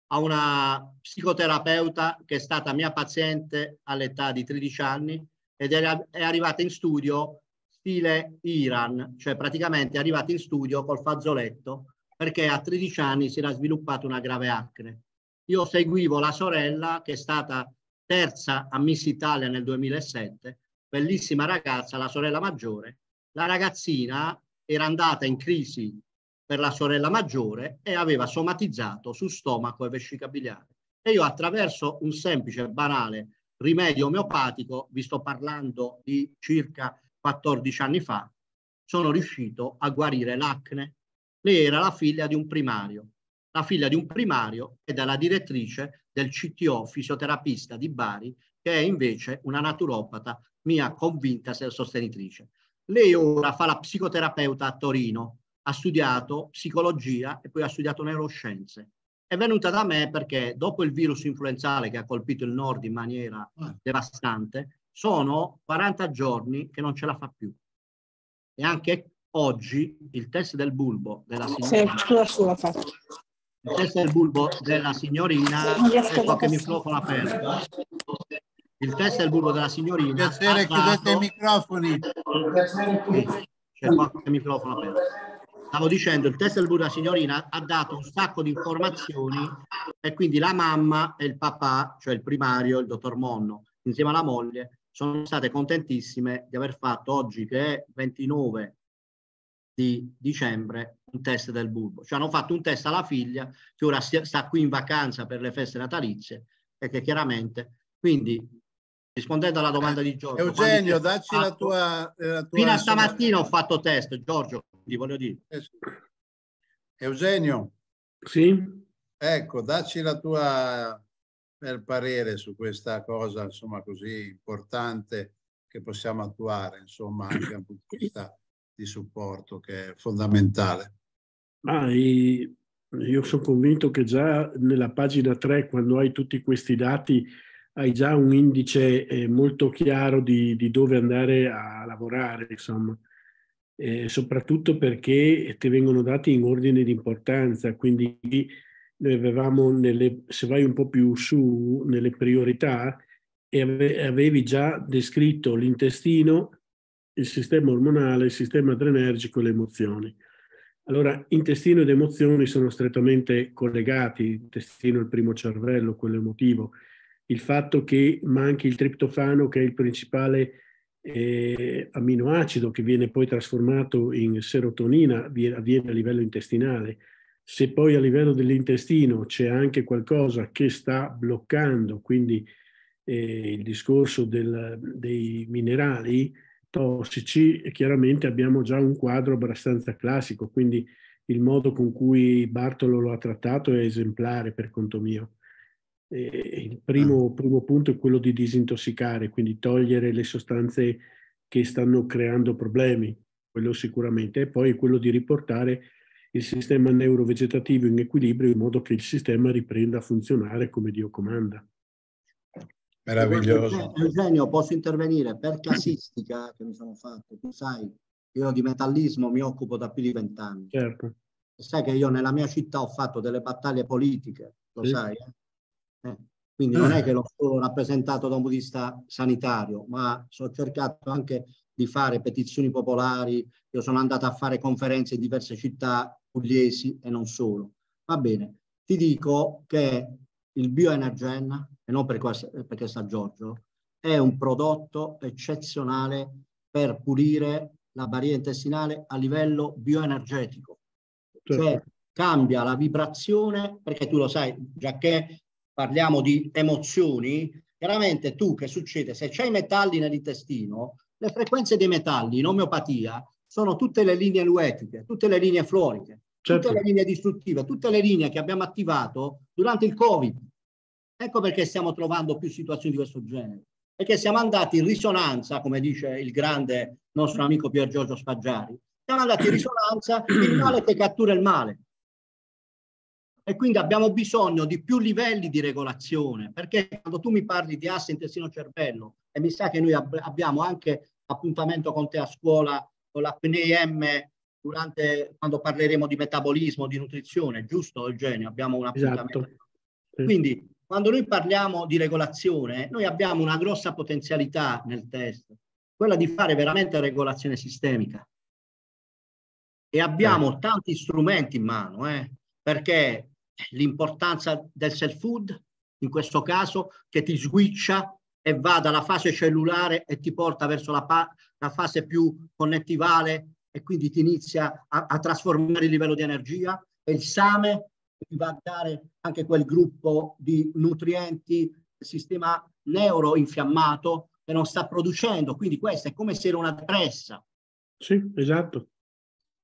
a una psicoterapeuta che è stata mia paziente all'età di 13 anni ed è, arrivata in studio stile Iran, cioè praticamente è arrivata in studio col fazzoletto perché a 13 anni si era sviluppata una grave acne. Io seguivo la sorella che è stata terza a Miss Italia nel 2007, bellissima ragazza, la sorella maggiore. La ragazzina era andata in crisi per la sorella maggiore e aveva somatizzato su stomaco e vescica biliare. E io attraverso un semplice, banale rimedio omeopatico, vi sto parlando di circa 14 anni fa, sono riuscito a guarire l'acne. Lei era la figlia di un primario. La figlia di un primario ed è la direttrice del CTO fisioterapista di Bari, che è invece una naturopata mia convinta sostenitrice. Lei ora fa la psicoterapeuta a Torino, ha studiato psicologia e poi ha studiato neuroscienze è venuta da me perché dopo il virus influenzale che ha colpito il nord in maniera ah. devastante, sono 40 giorni che non ce la fa più. E anche oggi il test del bulbo della signorina... Il test del bulbo della signorina... Ecco che microfono aperto. Il test del bulbo della signorina... Piacere, chiudete i microfoni. C'è qualche microfono aperto stavo dicendo, il test del Buddha signorina ha dato un sacco di informazioni e quindi la mamma e il papà, cioè il primario, il dottor Monno, insieme alla moglie, sono state contentissime di aver fatto oggi che è 29 di dicembre un test del bulbo. Cioè hanno fatto un test alla figlia che ora sta qui in vacanza per le feste natalizie e che chiaramente quindi rispondendo alla domanda di Giorgio. Eugenio, dacci la ah, tua, eh, la tua... Fino a stamattina ho eh. fatto test, Giorgio, ti voglio dire. Eh, Eugenio. Sì? Ecco, dacci la tua per parere su questa cosa, insomma, così importante che possiamo attuare, insomma, anche dal punto di vista di supporto che è fondamentale. Ah, io sono convinto che già nella pagina 3, quando hai tutti questi dati, hai già un indice eh, molto chiaro di, di, dove andare a lavorare, insomma, eh, soprattutto perché ti vengono dati in ordine di importanza, quindi noi avevamo, nelle, se vai un po' più su, nelle priorità, e ave, avevi già descritto l'intestino, il sistema ormonale, il sistema adrenergico e le emozioni. Allora, intestino ed emozioni sono strettamente collegati, intestino è il primo cervello, quello emotivo, il fatto che manchi il triptofano, che è il principale eh, amminoacido che viene poi trasformato in serotonina, avviene a livello intestinale. Se poi a livello dell'intestino c'è anche qualcosa che sta bloccando, quindi eh, il discorso del, dei minerali tossici, chiaramente abbiamo già un quadro abbastanza classico, quindi il modo con cui Bartolo lo ha trattato è esemplare per conto mio. E il primo, mm. primo, punto è quello di disintossicare, quindi togliere le sostanze che stanno creando problemi, quello sicuramente, e poi quello di riportare il sistema neurovegetativo in equilibrio in modo che il sistema riprenda a funzionare come Dio comanda. Meraviglioso. Eugenio, posso intervenire? Per casistica che mi sono fatto, tu sai, io di metallismo mi occupo da più di vent'anni. Certo. Sai che io nella mia città ho fatto delle battaglie politiche, lo sì. sai, eh? Eh. Quindi non è ah. che l'ho solo rappresentato da un punto di vista sanitario, ma ho cercato anche di fare petizioni popolari, io sono andato a fare conferenze in diverse città pugliesi e non solo. Va bene, ti dico che il bioenergen, e non per questo, perché sta Giorgio, è un prodotto eccezionale per pulire la barriera intestinale a livello bioenergetico. Cioè, certo. Cioè cambia la vibrazione, perché tu lo sai, già che parliamo di emozioni, chiaramente tu che succede? Se c'hai metalli nell'intestino, le frequenze dei metalli in omeopatia sono tutte le linee luetiche, tutte le linee fluoriche, certo. tutte le linee distruttive, tutte le linee che abbiamo attivato durante il Covid. Ecco perché stiamo trovando più situazioni di questo genere, perché siamo andati in risonanza, come dice il grande nostro amico Pier Giorgio Spaggiari, siamo andati in risonanza il male che cattura il male e quindi abbiamo bisogno di più livelli di regolazione, perché quando tu mi parli di asse intestino-cervello e mi sa che noi ab abbiamo anche appuntamento con te a scuola con la PNM durante quando parleremo di metabolismo, di nutrizione, giusto Eugenio? Abbiamo un esatto. appuntamento. Esatto. Sì. Quindi quando noi parliamo di regolazione, noi abbiamo una grossa potenzialità nel test, quella di fare veramente regolazione sistemica. E abbiamo eh. tanti strumenti in mano, eh? perché l'importanza del self food, in questo caso, che ti switcha e va dalla fase cellulare e ti porta verso la, la fase più connettivale e quindi ti inizia a, a trasformare il livello di energia e il same ti va a dare anche quel gruppo di nutrienti del sistema neuroinfiammato che non sta producendo. Quindi questa è come se era una depressa. Sì, esatto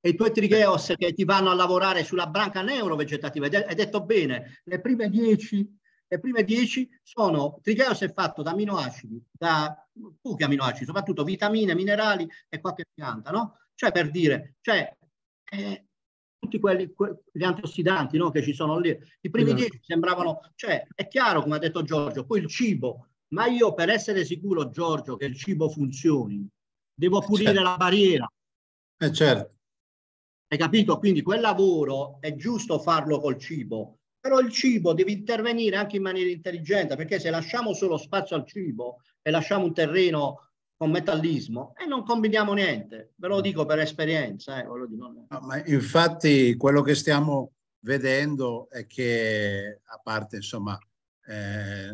e i tuoi trigeos che ti vanno a lavorare sulla branca neurovegetativa. hai detto bene, le prime dieci, le prime 10 sono tricheos è fatto da aminoacidi, da pochi aminoacidi, soprattutto vitamine, minerali e qualche pianta, no? Cioè per dire, cioè eh, tutti quelli que gli antiossidanti no, che ci sono lì, i primi 10 esatto. sembravano, cioè è chiaro come ha detto Giorgio, poi il cibo, ma io per essere sicuro Giorgio che il cibo funzioni, devo pulire certo. la barriera. Eh certo. Hai capito? Quindi quel lavoro è giusto farlo col cibo, però il cibo deve intervenire anche in maniera intelligente, perché se lasciamo solo spazio al cibo e lasciamo un terreno con metallismo e eh, non combiniamo niente, ve lo mm. dico per esperienza. Eh, no, infatti quello che stiamo vedendo è che, a parte insomma eh,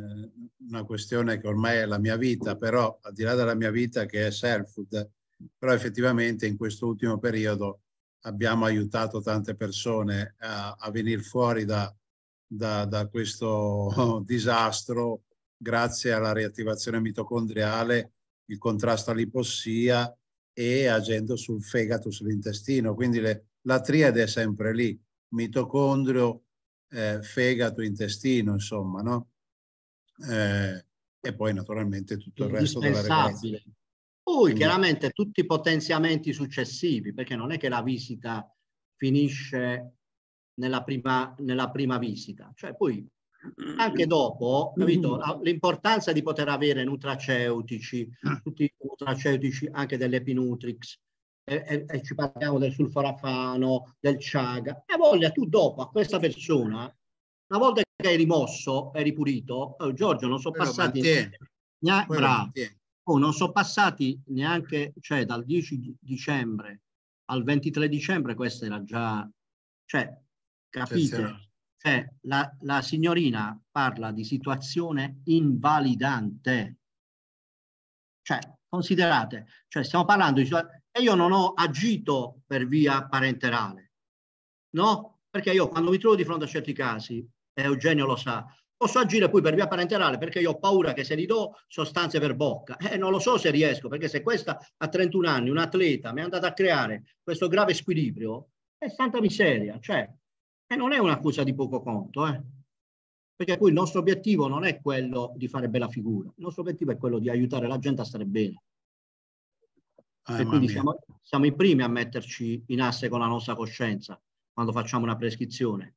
una questione che ormai è la mia vita, però al di là della mia vita che è self food, però effettivamente in questo ultimo periodo abbiamo aiutato tante persone a, a venire fuori da, da, da questo disastro grazie alla riattivazione mitocondriale, il contrasto all'ipossia e agendo sul fegato, sull'intestino. Quindi le, la triade è sempre lì, mitocondrio, eh, fegato, intestino, insomma, no? Eh, e poi naturalmente tutto il resto della regolazione. Poi chiaramente tutti i potenziamenti successivi, perché non è che la visita finisce nella prima, nella prima visita, cioè poi anche mm. dopo, capito, mm. l'importanza di poter avere nutraceutici, ah. tutti i nutraceutici anche dell'Epinutrix, e, e, e, ci parliamo del sulforafano, del chaga, e voglia tu dopo a questa persona, una volta che hai rimosso, hai ripulito, oh, Giorgio non sono passati... Mantiene. Bravo. Oh, non sono passati neanche, cioè dal 10 dicembre al 23 dicembre, questa era già, cioè, capite? Cioè, la, la signorina parla di situazione invalidante. Cioè, considerate, cioè stiamo parlando di e io non ho agito per via parenterale, no? Perché io quando mi trovo di fronte a certi casi, e Eugenio lo sa, Posso agire poi per via parenterale perché io ho paura che se gli do sostanze per bocca, eh, non lo so se riesco, perché se questa a 31 anni, un atleta, mi è andata a creare questo grave squilibrio, è santa miseria, cioè, e non è un'accusa di poco conto, eh. perché poi il nostro obiettivo non è quello di fare bella figura, il nostro obiettivo è quello di aiutare la gente a stare bene. Ah, e quindi siamo, siamo i primi a metterci in asse con la nostra coscienza quando facciamo una prescrizione.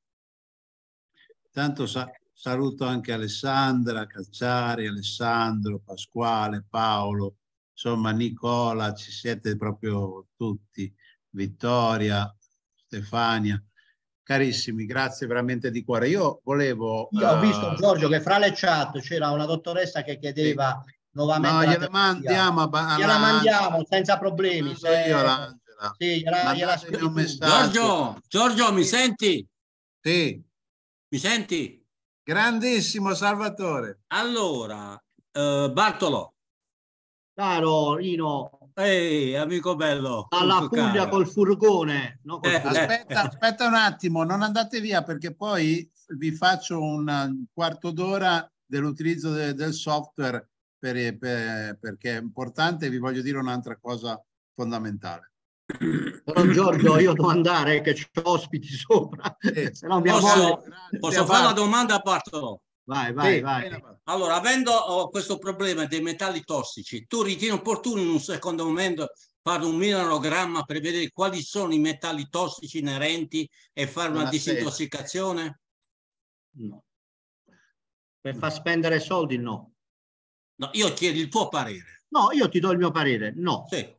Tanto sa, Saluto anche Alessandra, Cacciari, Alessandro, Pasquale, Paolo, insomma Nicola, ci siete proprio tutti, Vittoria, Stefania. Carissimi, grazie veramente di cuore. Io volevo... Io ho visto uh, Giorgio che fra le chat c'era una dottoressa che chiedeva sì. nuovamente... No, gliela mandiamo, a alla... gliela mandiamo senza problemi. Se... Io l'Angela. Sì, gliela, gliela un messaggio. Giorgio, Giorgio, mi senti? Sì. Mi senti? Grandissimo Salvatore. Allora, eh, Bartolo. Caro Rino. Ehi, amico bello. Alla Puglia caro. col furgone. No? Col eh, aspetta, aspetta un attimo, non andate via perché poi vi faccio un quarto d'ora dell'utilizzo de, del software per, per, perché è importante e vi voglio dire un'altra cosa fondamentale. Però Giorgio, io devo andare eh, che c'ho ospiti sopra. Eh, no posso, posso fare una domanda a Bartolo? Vai, vai, sì, vai. Allora, avendo oh, questo problema dei metalli tossici, tu ritieni opportuno in un secondo momento fare un mineralogramma per vedere quali sono i metalli tossici inerenti e fare una Buonasera. disintossicazione? No. Per far spendere soldi no. No, io chiedo il tuo parere. No, io ti do il mio parere, no. Sì.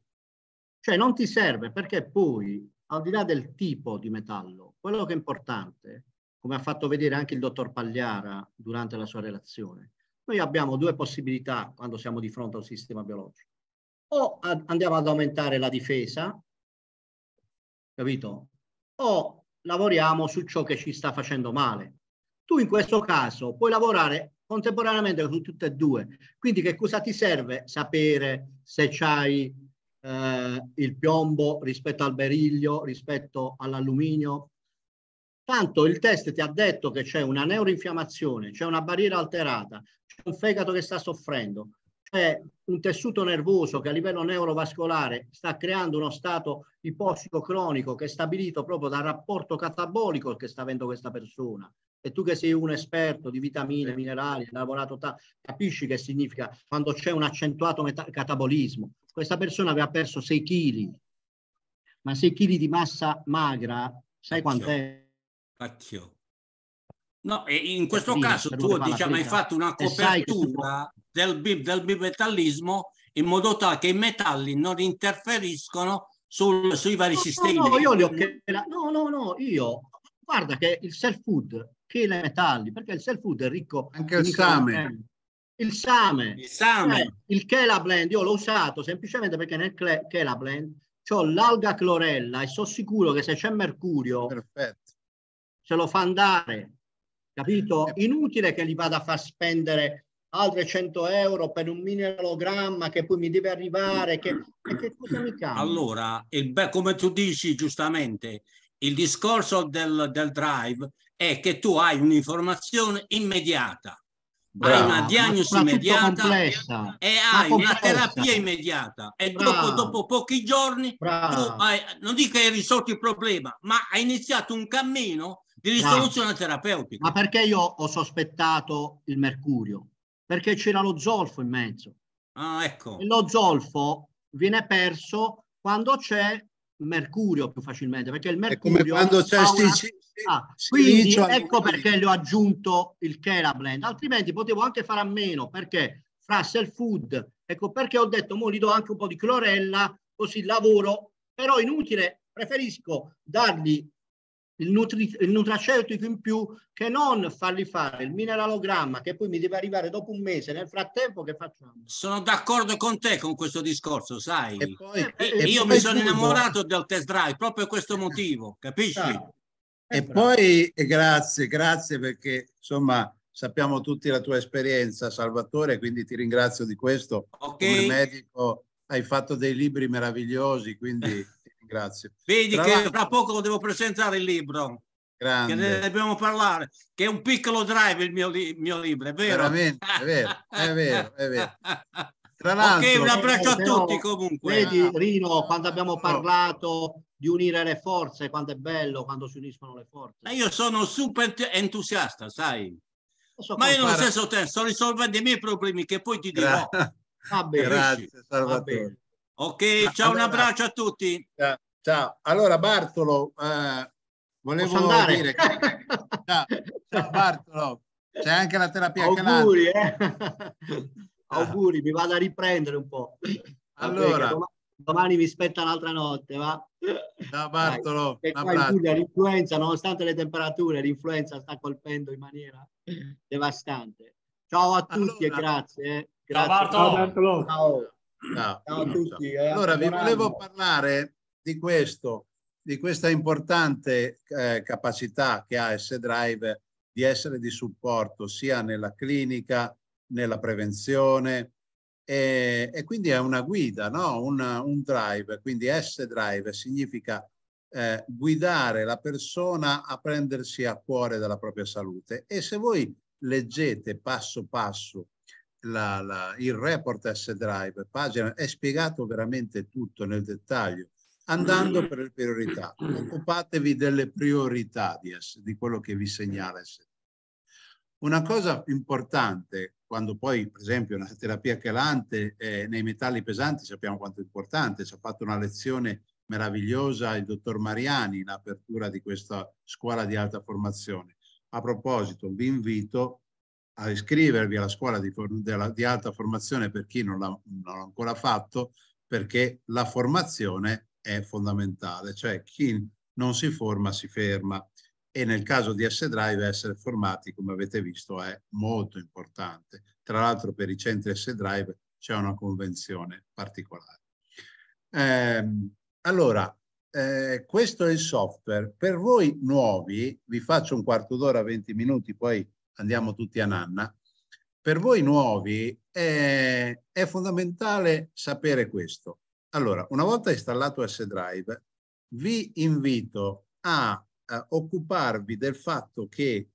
Cioè non ti serve perché poi, al di là del tipo di metallo, quello che è importante, come ha fatto vedere anche il dottor Pagliara durante la sua relazione, noi abbiamo due possibilità quando siamo di fronte a un sistema biologico. O andiamo ad aumentare la difesa, capito? O lavoriamo su ciò che ci sta facendo male. Tu in questo caso puoi lavorare contemporaneamente su tutte e due. Quindi che cosa ti serve sapere se c'hai eh, il piombo, rispetto al beriglio, rispetto all'alluminio. Tanto il test ti ha detto che c'è una neuroinfiammazione, c'è una barriera alterata, c'è un fegato che sta soffrendo, cioè un tessuto nervoso che a livello neurovascolare sta creando uno stato ipossico cronico che è stabilito proprio dal rapporto catabolico che sta avendo questa persona. E tu che sei un esperto di vitamine, minerali, hai lavorato tanto, capisci che significa quando c'è un accentuato meta- catabolismo. Questa persona aveva perso 6 kg, ma 6 kg di massa magra, sai quant'è? Cacchio. No, e in questo caso tu diciamo, hai fatto una copertura del, del bimetallismo in modo tale che i metalli non interferiscono sul, sui vari no, sistemi. No, no, io li ho no, no, no, io guarda che il self food che i metalli, perché il self food è ricco anche il same. Il same, il same, cioè, il Kela Blend, io l'ho usato semplicemente perché nel Kela Blend ho l'alga clorella e sono sicuro che se c'è mercurio Perfetto. se lo fa andare, capito? Eh. Inutile che gli vada a far spendere altre 100 euro per un mineralogramma che poi mi deve arrivare. Che, che cosa mi cambia? Allora, il, beh, come tu dici giustamente, il discorso del, del drive è che tu hai un'informazione immediata. Brava, hai una diagnosi immediata e hai una terapia immediata e dopo, dopo, pochi giorni hai, non dico che hai risolto il problema ma hai iniziato un cammino di risoluzione Brava. terapeutica ma perché io ho sospettato il mercurio perché c'era lo zolfo in mezzo. Ah, ecco. E lo zolfo viene perso quando c'è mercurio più facilmente, perché il mercurio... È come quando c'è una... sì, ah, sì, Quindi sì, cioè ecco perché le ho aggiunto il Kera Blend, altrimenti potevo anche fare a meno, perché fra self food, ecco perché ho detto, mo gli do anche un po' di clorella, così lavoro, però inutile, preferisco dargli il, nutri- il nutraceutico in più che non fargli fare il mineralogramma che poi mi deve arrivare dopo un mese. Nel frattempo che facciamo? Sono d'accordo con te con questo discorso, sai. E poi, eh, eh, e, e io mi sono innamorato del test drive proprio per questo motivo, capisci? Ah. E bravo. Eh, poi grazie, grazie perché insomma sappiamo tutti la tua esperienza Salvatore, quindi ti ringrazio di questo. Okay. Come medico hai fatto dei libri meravigliosi, quindi... Grazie. Vedi Tra che tra poco lo devo presentare il libro. Grande. Che ne dobbiamo parlare, che è un piccolo drive il mio, li- mio libro, è vero? Veramente, è vero, è vero, è vero. Tra ok, un abbraccio a tutti comunque. Eh. Vedi Rino, quando abbiamo parlato di unire le forze, quanto è bello quando si uniscono le forze. Ma io sono super entusiasta, sai. So Ma io nello stesso tempo sto risolvendo i miei problemi che poi ti dirò. Va bene. Grazie, Salvatore. Va bene. Ok, ciao, allora, un abbraccio a tutti. Ciao. Allora Bartolo, eh, volevo dire che... ciao, ciao Bartolo, c'è anche la terapia auguri, eh. Ah. auguri, mi vado a riprendere un po'. Allora, domani, domani, mi spetta un'altra notte, va? Ciao Bartolo, Dai, l'influenza, nonostante le temperature, l'influenza sta colpendo in maniera devastante. Ciao a tutti allora. e grazie. Eh. grazie. Ciao Bartolo. Ciao Bartolo. Ciao. Ciao, Ciao a tutti. Eh, allora, vi volevo parlare di questo, di questa importante eh, capacità che ha S-Drive di essere di supporto sia nella clinica, nella prevenzione e, e quindi è una guida, no? una, un drive. Quindi S-Drive significa eh, guidare la persona a prendersi a cuore della propria salute. E se voi leggete passo passo la, la, il report S-Drive, pagina, è spiegato veramente tutto nel dettaglio, andando per le priorità. Occupatevi delle priorità di, S, di quello che vi segnala s Una cosa importante, quando poi, per esempio, una terapia chelante eh, nei metalli pesanti, sappiamo quanto è importante, ci ha fatto una lezione meravigliosa il dottor Mariani in apertura di questa scuola di alta formazione. A proposito, vi invito a iscrivervi alla scuola di, della, di alta formazione per chi non l'ha, ancora fatto, perché la formazione è fondamentale, cioè chi non si forma si ferma e nel caso di S-Drive essere formati, come avete visto, è molto importante. Tra l'altro per i centri S-Drive c'è una convenzione particolare. Eh, allora, eh, questo è il software. Per voi nuovi, vi faccio un quarto d'ora, 20 minuti, poi andiamo tutti a nanna, per voi nuovi è, è fondamentale sapere questo. Allora, una volta installato S-Drive, vi invito a, a occuparvi del fatto che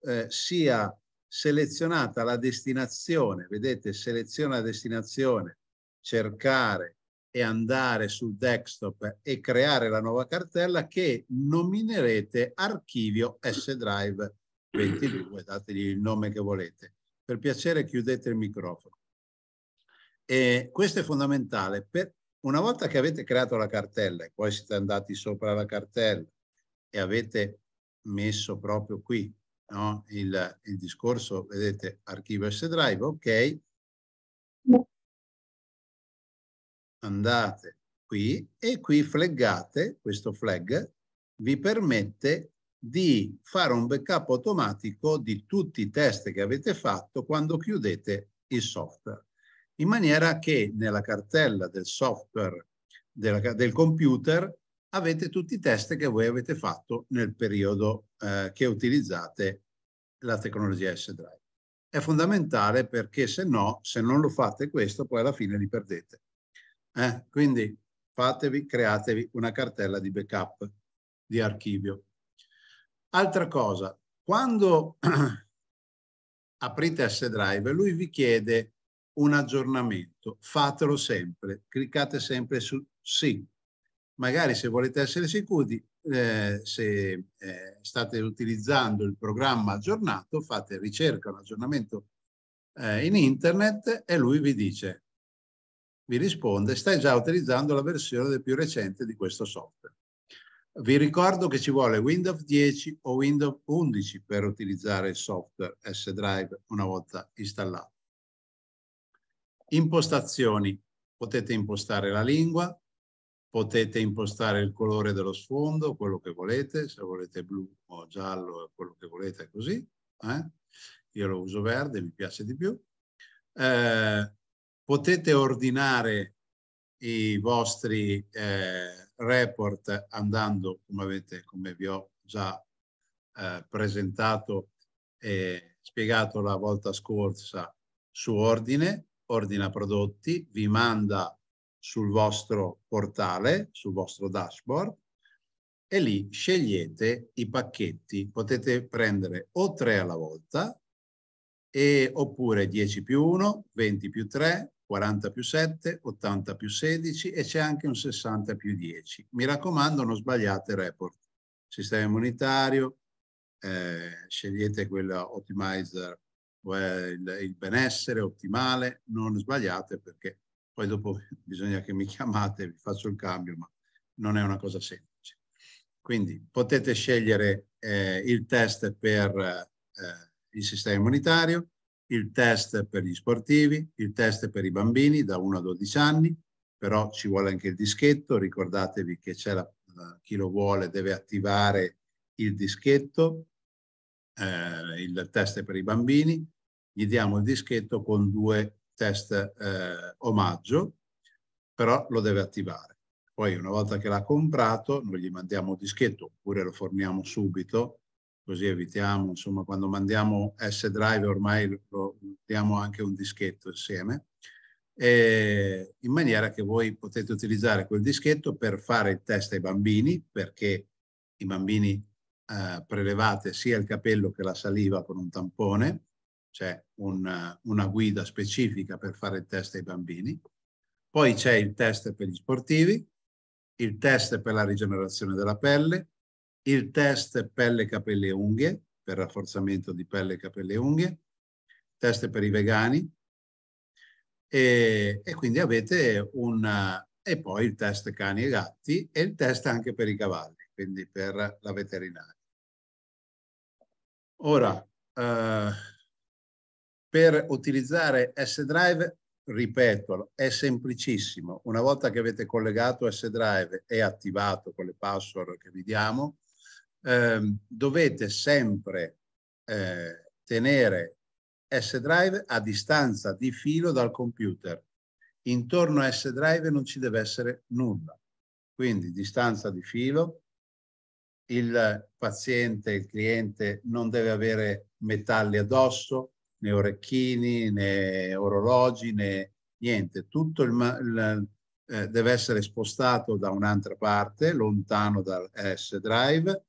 eh, sia selezionata la destinazione, vedete, seleziona la destinazione, cercare e andare sul desktop e creare la nuova cartella che nominerete archivio S-Drive 22, dategli il nome che volete. Per piacere chiudete il microfono. E questo è fondamentale. Per, una volta che avete creato la cartella e poi siete andati sopra la cartella e avete messo proprio qui no? il, il, discorso, vedete, archivio S-Drive, ok, andate qui e qui flaggate, questo flag vi permette di fare un backup automatico di tutti i test che avete fatto quando chiudete il software, in maniera che nella cartella del software della, del computer avete tutti i test che voi avete fatto nel periodo eh, che utilizzate la tecnologia S-Drive. È fondamentale perché se no, se non lo fate questo, poi alla fine li perdete. Eh? Quindi fatevi, createvi una cartella di backup, di archivio. Altra cosa, quando aprite S Drive, lui vi chiede un aggiornamento. Fatelo sempre, cliccate sempre su sì. Magari se volete essere sicuri, eh, se eh, state utilizzando il programma aggiornato, fate ricerca, un aggiornamento eh, in internet e lui vi dice, vi risponde, stai già utilizzando la versione più recente di questo software. Vi ricordo che ci vuole Windows 10 o Windows 11 per utilizzare il software S-Drive una volta installato. Impostazioni. Potete impostare la lingua, potete impostare il colore dello sfondo, quello che volete, se volete blu o giallo, quello che volete così. Eh? Io lo uso verde, mi piace di più. Eh, potete ordinare i vostri eh, report andando, come, avete, come vi ho già eh, presentato e spiegato la volta scorsa, su ordine, ordina prodotti, vi manda sul vostro portale, sul vostro dashboard e lì scegliete i pacchetti. Potete prendere o tre alla volta e, oppure 10 più 1, 20 più 3, 40 più 7, 80 più 16 e c'è anche un 60 più 10. Mi raccomando, non sbagliate il report. Sistema immunitario, eh, scegliete quella optimizer, il, il benessere ottimale, non sbagliate perché poi dopo bisogna che mi chiamate, vi faccio il cambio, ma non è una cosa semplice. Quindi potete scegliere eh, il test per eh, il sistema immunitario, il test per gli sportivi, il test per i bambini da 1 a 12 anni, però ci vuole anche il dischetto, ricordatevi che c'è la, chi lo vuole deve attivare il dischetto, eh, il test per i bambini, gli diamo il dischetto con due test eh, omaggio, però lo deve attivare. Poi una volta che l'ha comprato, noi gli mandiamo il dischetto oppure lo forniamo subito così evitiamo, insomma, quando mandiamo S-Drive ormai lo diamo anche un dischetto insieme, in maniera che voi potete utilizzare quel dischetto per fare il test ai bambini, perché i bambini eh, prelevate sia il capello che la saliva con un tampone, c'è un, una guida specifica per fare il test ai bambini, poi c'è il test per gli sportivi, il test per la rigenerazione della pelle, il test pelle, capelli e unghie, per rafforzamento di pelle, capelli e unghie, test per i vegani, e, e quindi avete un... e poi il test cani e gatti e il test anche per i cavalli, quindi per la veterinaria. Ora, eh, per utilizzare S-Drive, ripeto, è semplicissimo. Una volta che avete collegato S-Drive e attivato con le password che vi diamo, Ehm, dovete sempre eh, tenere S-Drive a distanza di filo dal computer. Intorno a S-Drive non ci deve essere nulla. Quindi distanza di filo, il paziente, il cliente non deve avere metalli addosso, né orecchini, né orologi, né niente. Tutto il, il eh, deve essere spostato da un'altra parte, lontano dal S-Drive,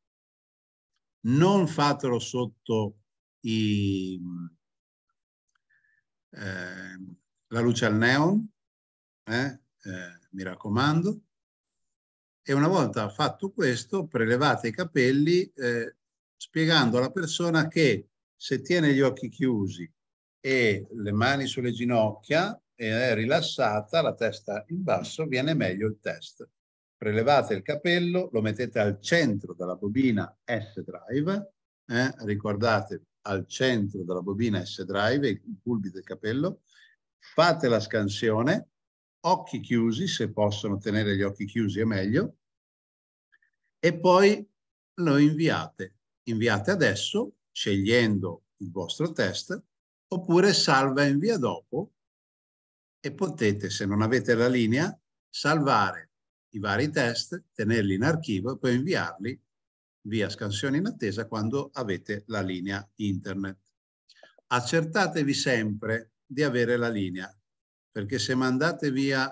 non fatelo sotto i, eh, la luce al neon, eh, eh, mi raccomando. E una volta fatto questo, prelevate i capelli eh, spiegando alla persona che se tiene gli occhi chiusi e le mani sulle ginocchia e è rilassata, la testa in basso, viene meglio il test prelevate il capello, lo mettete al centro della bobina S-Drive, eh? ricordate al centro della bobina S-Drive, i bulbi del capello, fate la scansione, occhi chiusi, se possono tenere gli occhi chiusi è meglio, e poi lo inviate. Inviate adesso, scegliendo il vostro test, oppure salva e invia dopo e potete, se non avete la linea, salvare i vari test, tenerli in archivio e poi inviarli via scansione in attesa quando avete la linea internet. Accertatevi sempre di avere la linea, perché se mandate via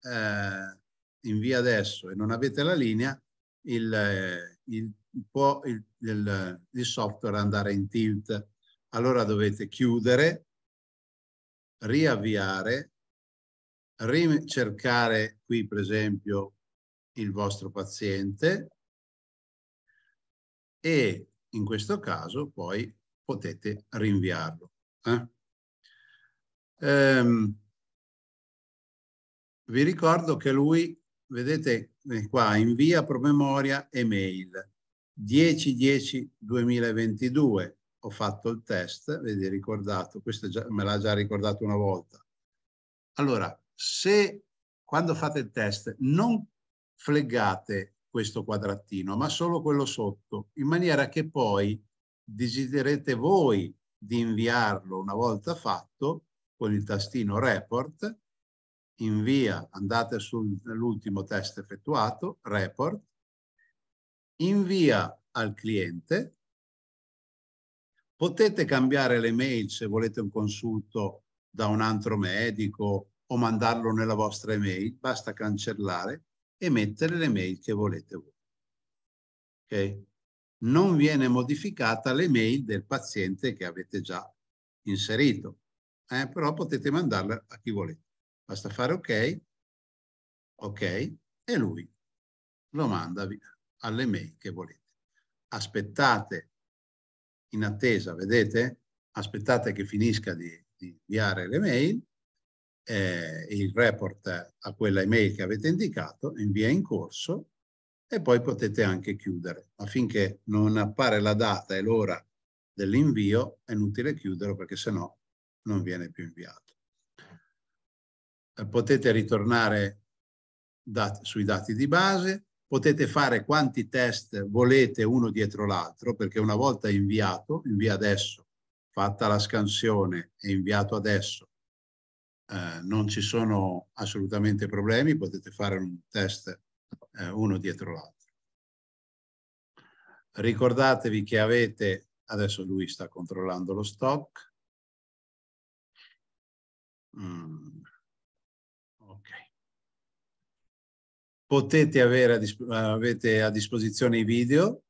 eh, in via adesso e non avete la linea, il, eh, il, può il, il, il software andare in tilt. Allora dovete chiudere, riavviare, ricercare qui per esempio il vostro paziente e in questo caso poi potete rinviarlo. Eh? Ehm, vi ricordo che lui, vedete eh, qua, invia promemoria email 10-10-2022. Ho fatto il test, vedi, ricordato, questo già, me l'ha già ricordato una volta. Allora, se quando fate il test non fleggate questo quadratino, ma solo quello sotto, in maniera che poi desiderete voi di inviarlo una volta fatto con il tastino report, invia, andate sull'ultimo test effettuato, report, invia al cliente, potete cambiare le mail se volete un consulto da un altro medico o mandarlo nella vostra email, basta cancellare, e mettere le mail che volete voi. Okay? Non viene modificata l'email del paziente che avete già inserito, eh? però potete mandarla a chi volete. Basta fare ok, ok, e lui lo manda all'email che volete. Aspettate in attesa, vedete? Aspettate che finisca di, di inviare le mail eh, il report a quella email che avete indicato, invia in corso e poi potete anche chiudere. Affinché non appare la data e l'ora dell'invio è inutile chiuderlo perché sennò non viene più inviato. Eh, potete ritornare dat sui dati di base, potete fare quanti test volete uno dietro l'altro perché una volta inviato, invia adesso, fatta la scansione e inviato adesso, eh, non ci sono assolutamente problemi, potete fare un test eh, uno dietro l'altro. Ricordatevi che avete, adesso lui sta controllando lo stock. Mm, okay. Potete avere a, avete a disposizione i video,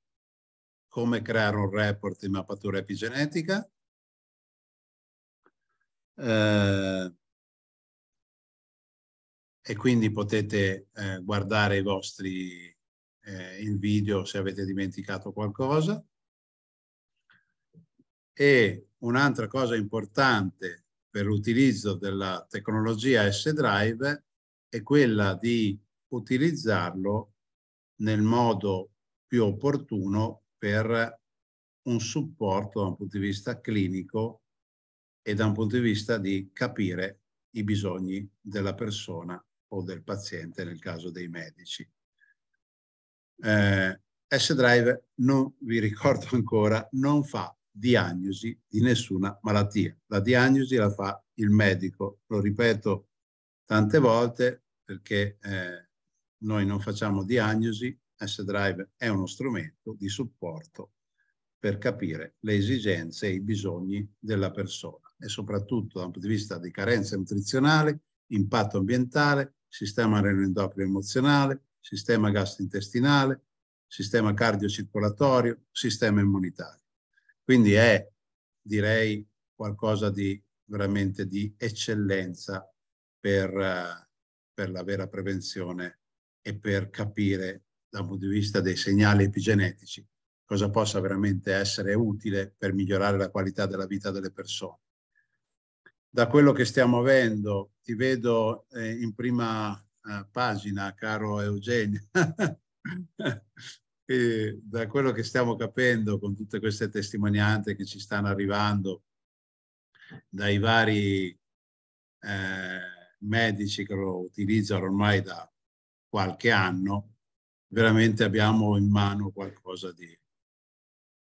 come creare un report di mappatura epigenetica, eh, e quindi potete eh, guardare i vostri eh, il video se avete dimenticato qualcosa. E un'altra cosa importante per l'utilizzo della tecnologia S-Drive è quella di utilizzarlo nel modo più opportuno per un supporto da un punto di vista clinico e da un punto di vista di capire i bisogni della persona o del paziente nel caso dei medici. Eh, S-Drive, non vi ricordo ancora, non fa diagnosi di nessuna malattia. La diagnosi la fa il medico, lo ripeto tante volte perché eh, noi non facciamo diagnosi, S-Drive è uno strumento di supporto per capire le esigenze e i bisogni della persona e soprattutto dal punto di vista di carenze nutrizionali, impatto ambientale, sistema renendocrino emozionale, sistema gastrointestinale, sistema cardiocircolatorio, sistema immunitario. Quindi è, direi, qualcosa di veramente di eccellenza per, eh, per la vera prevenzione e per capire dal punto di vista dei segnali epigenetici cosa possa veramente essere utile per migliorare la qualità della vita delle persone da quello che stiamo avendo, ti vedo eh, in prima eh, pagina, caro Eugenio, da quello che stiamo capendo con tutte queste testimonianze che ci stanno arrivando dai vari eh, medici che lo utilizzano ormai da qualche anno, veramente abbiamo in mano qualcosa di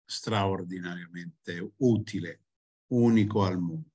straordinariamente utile, unico al mondo.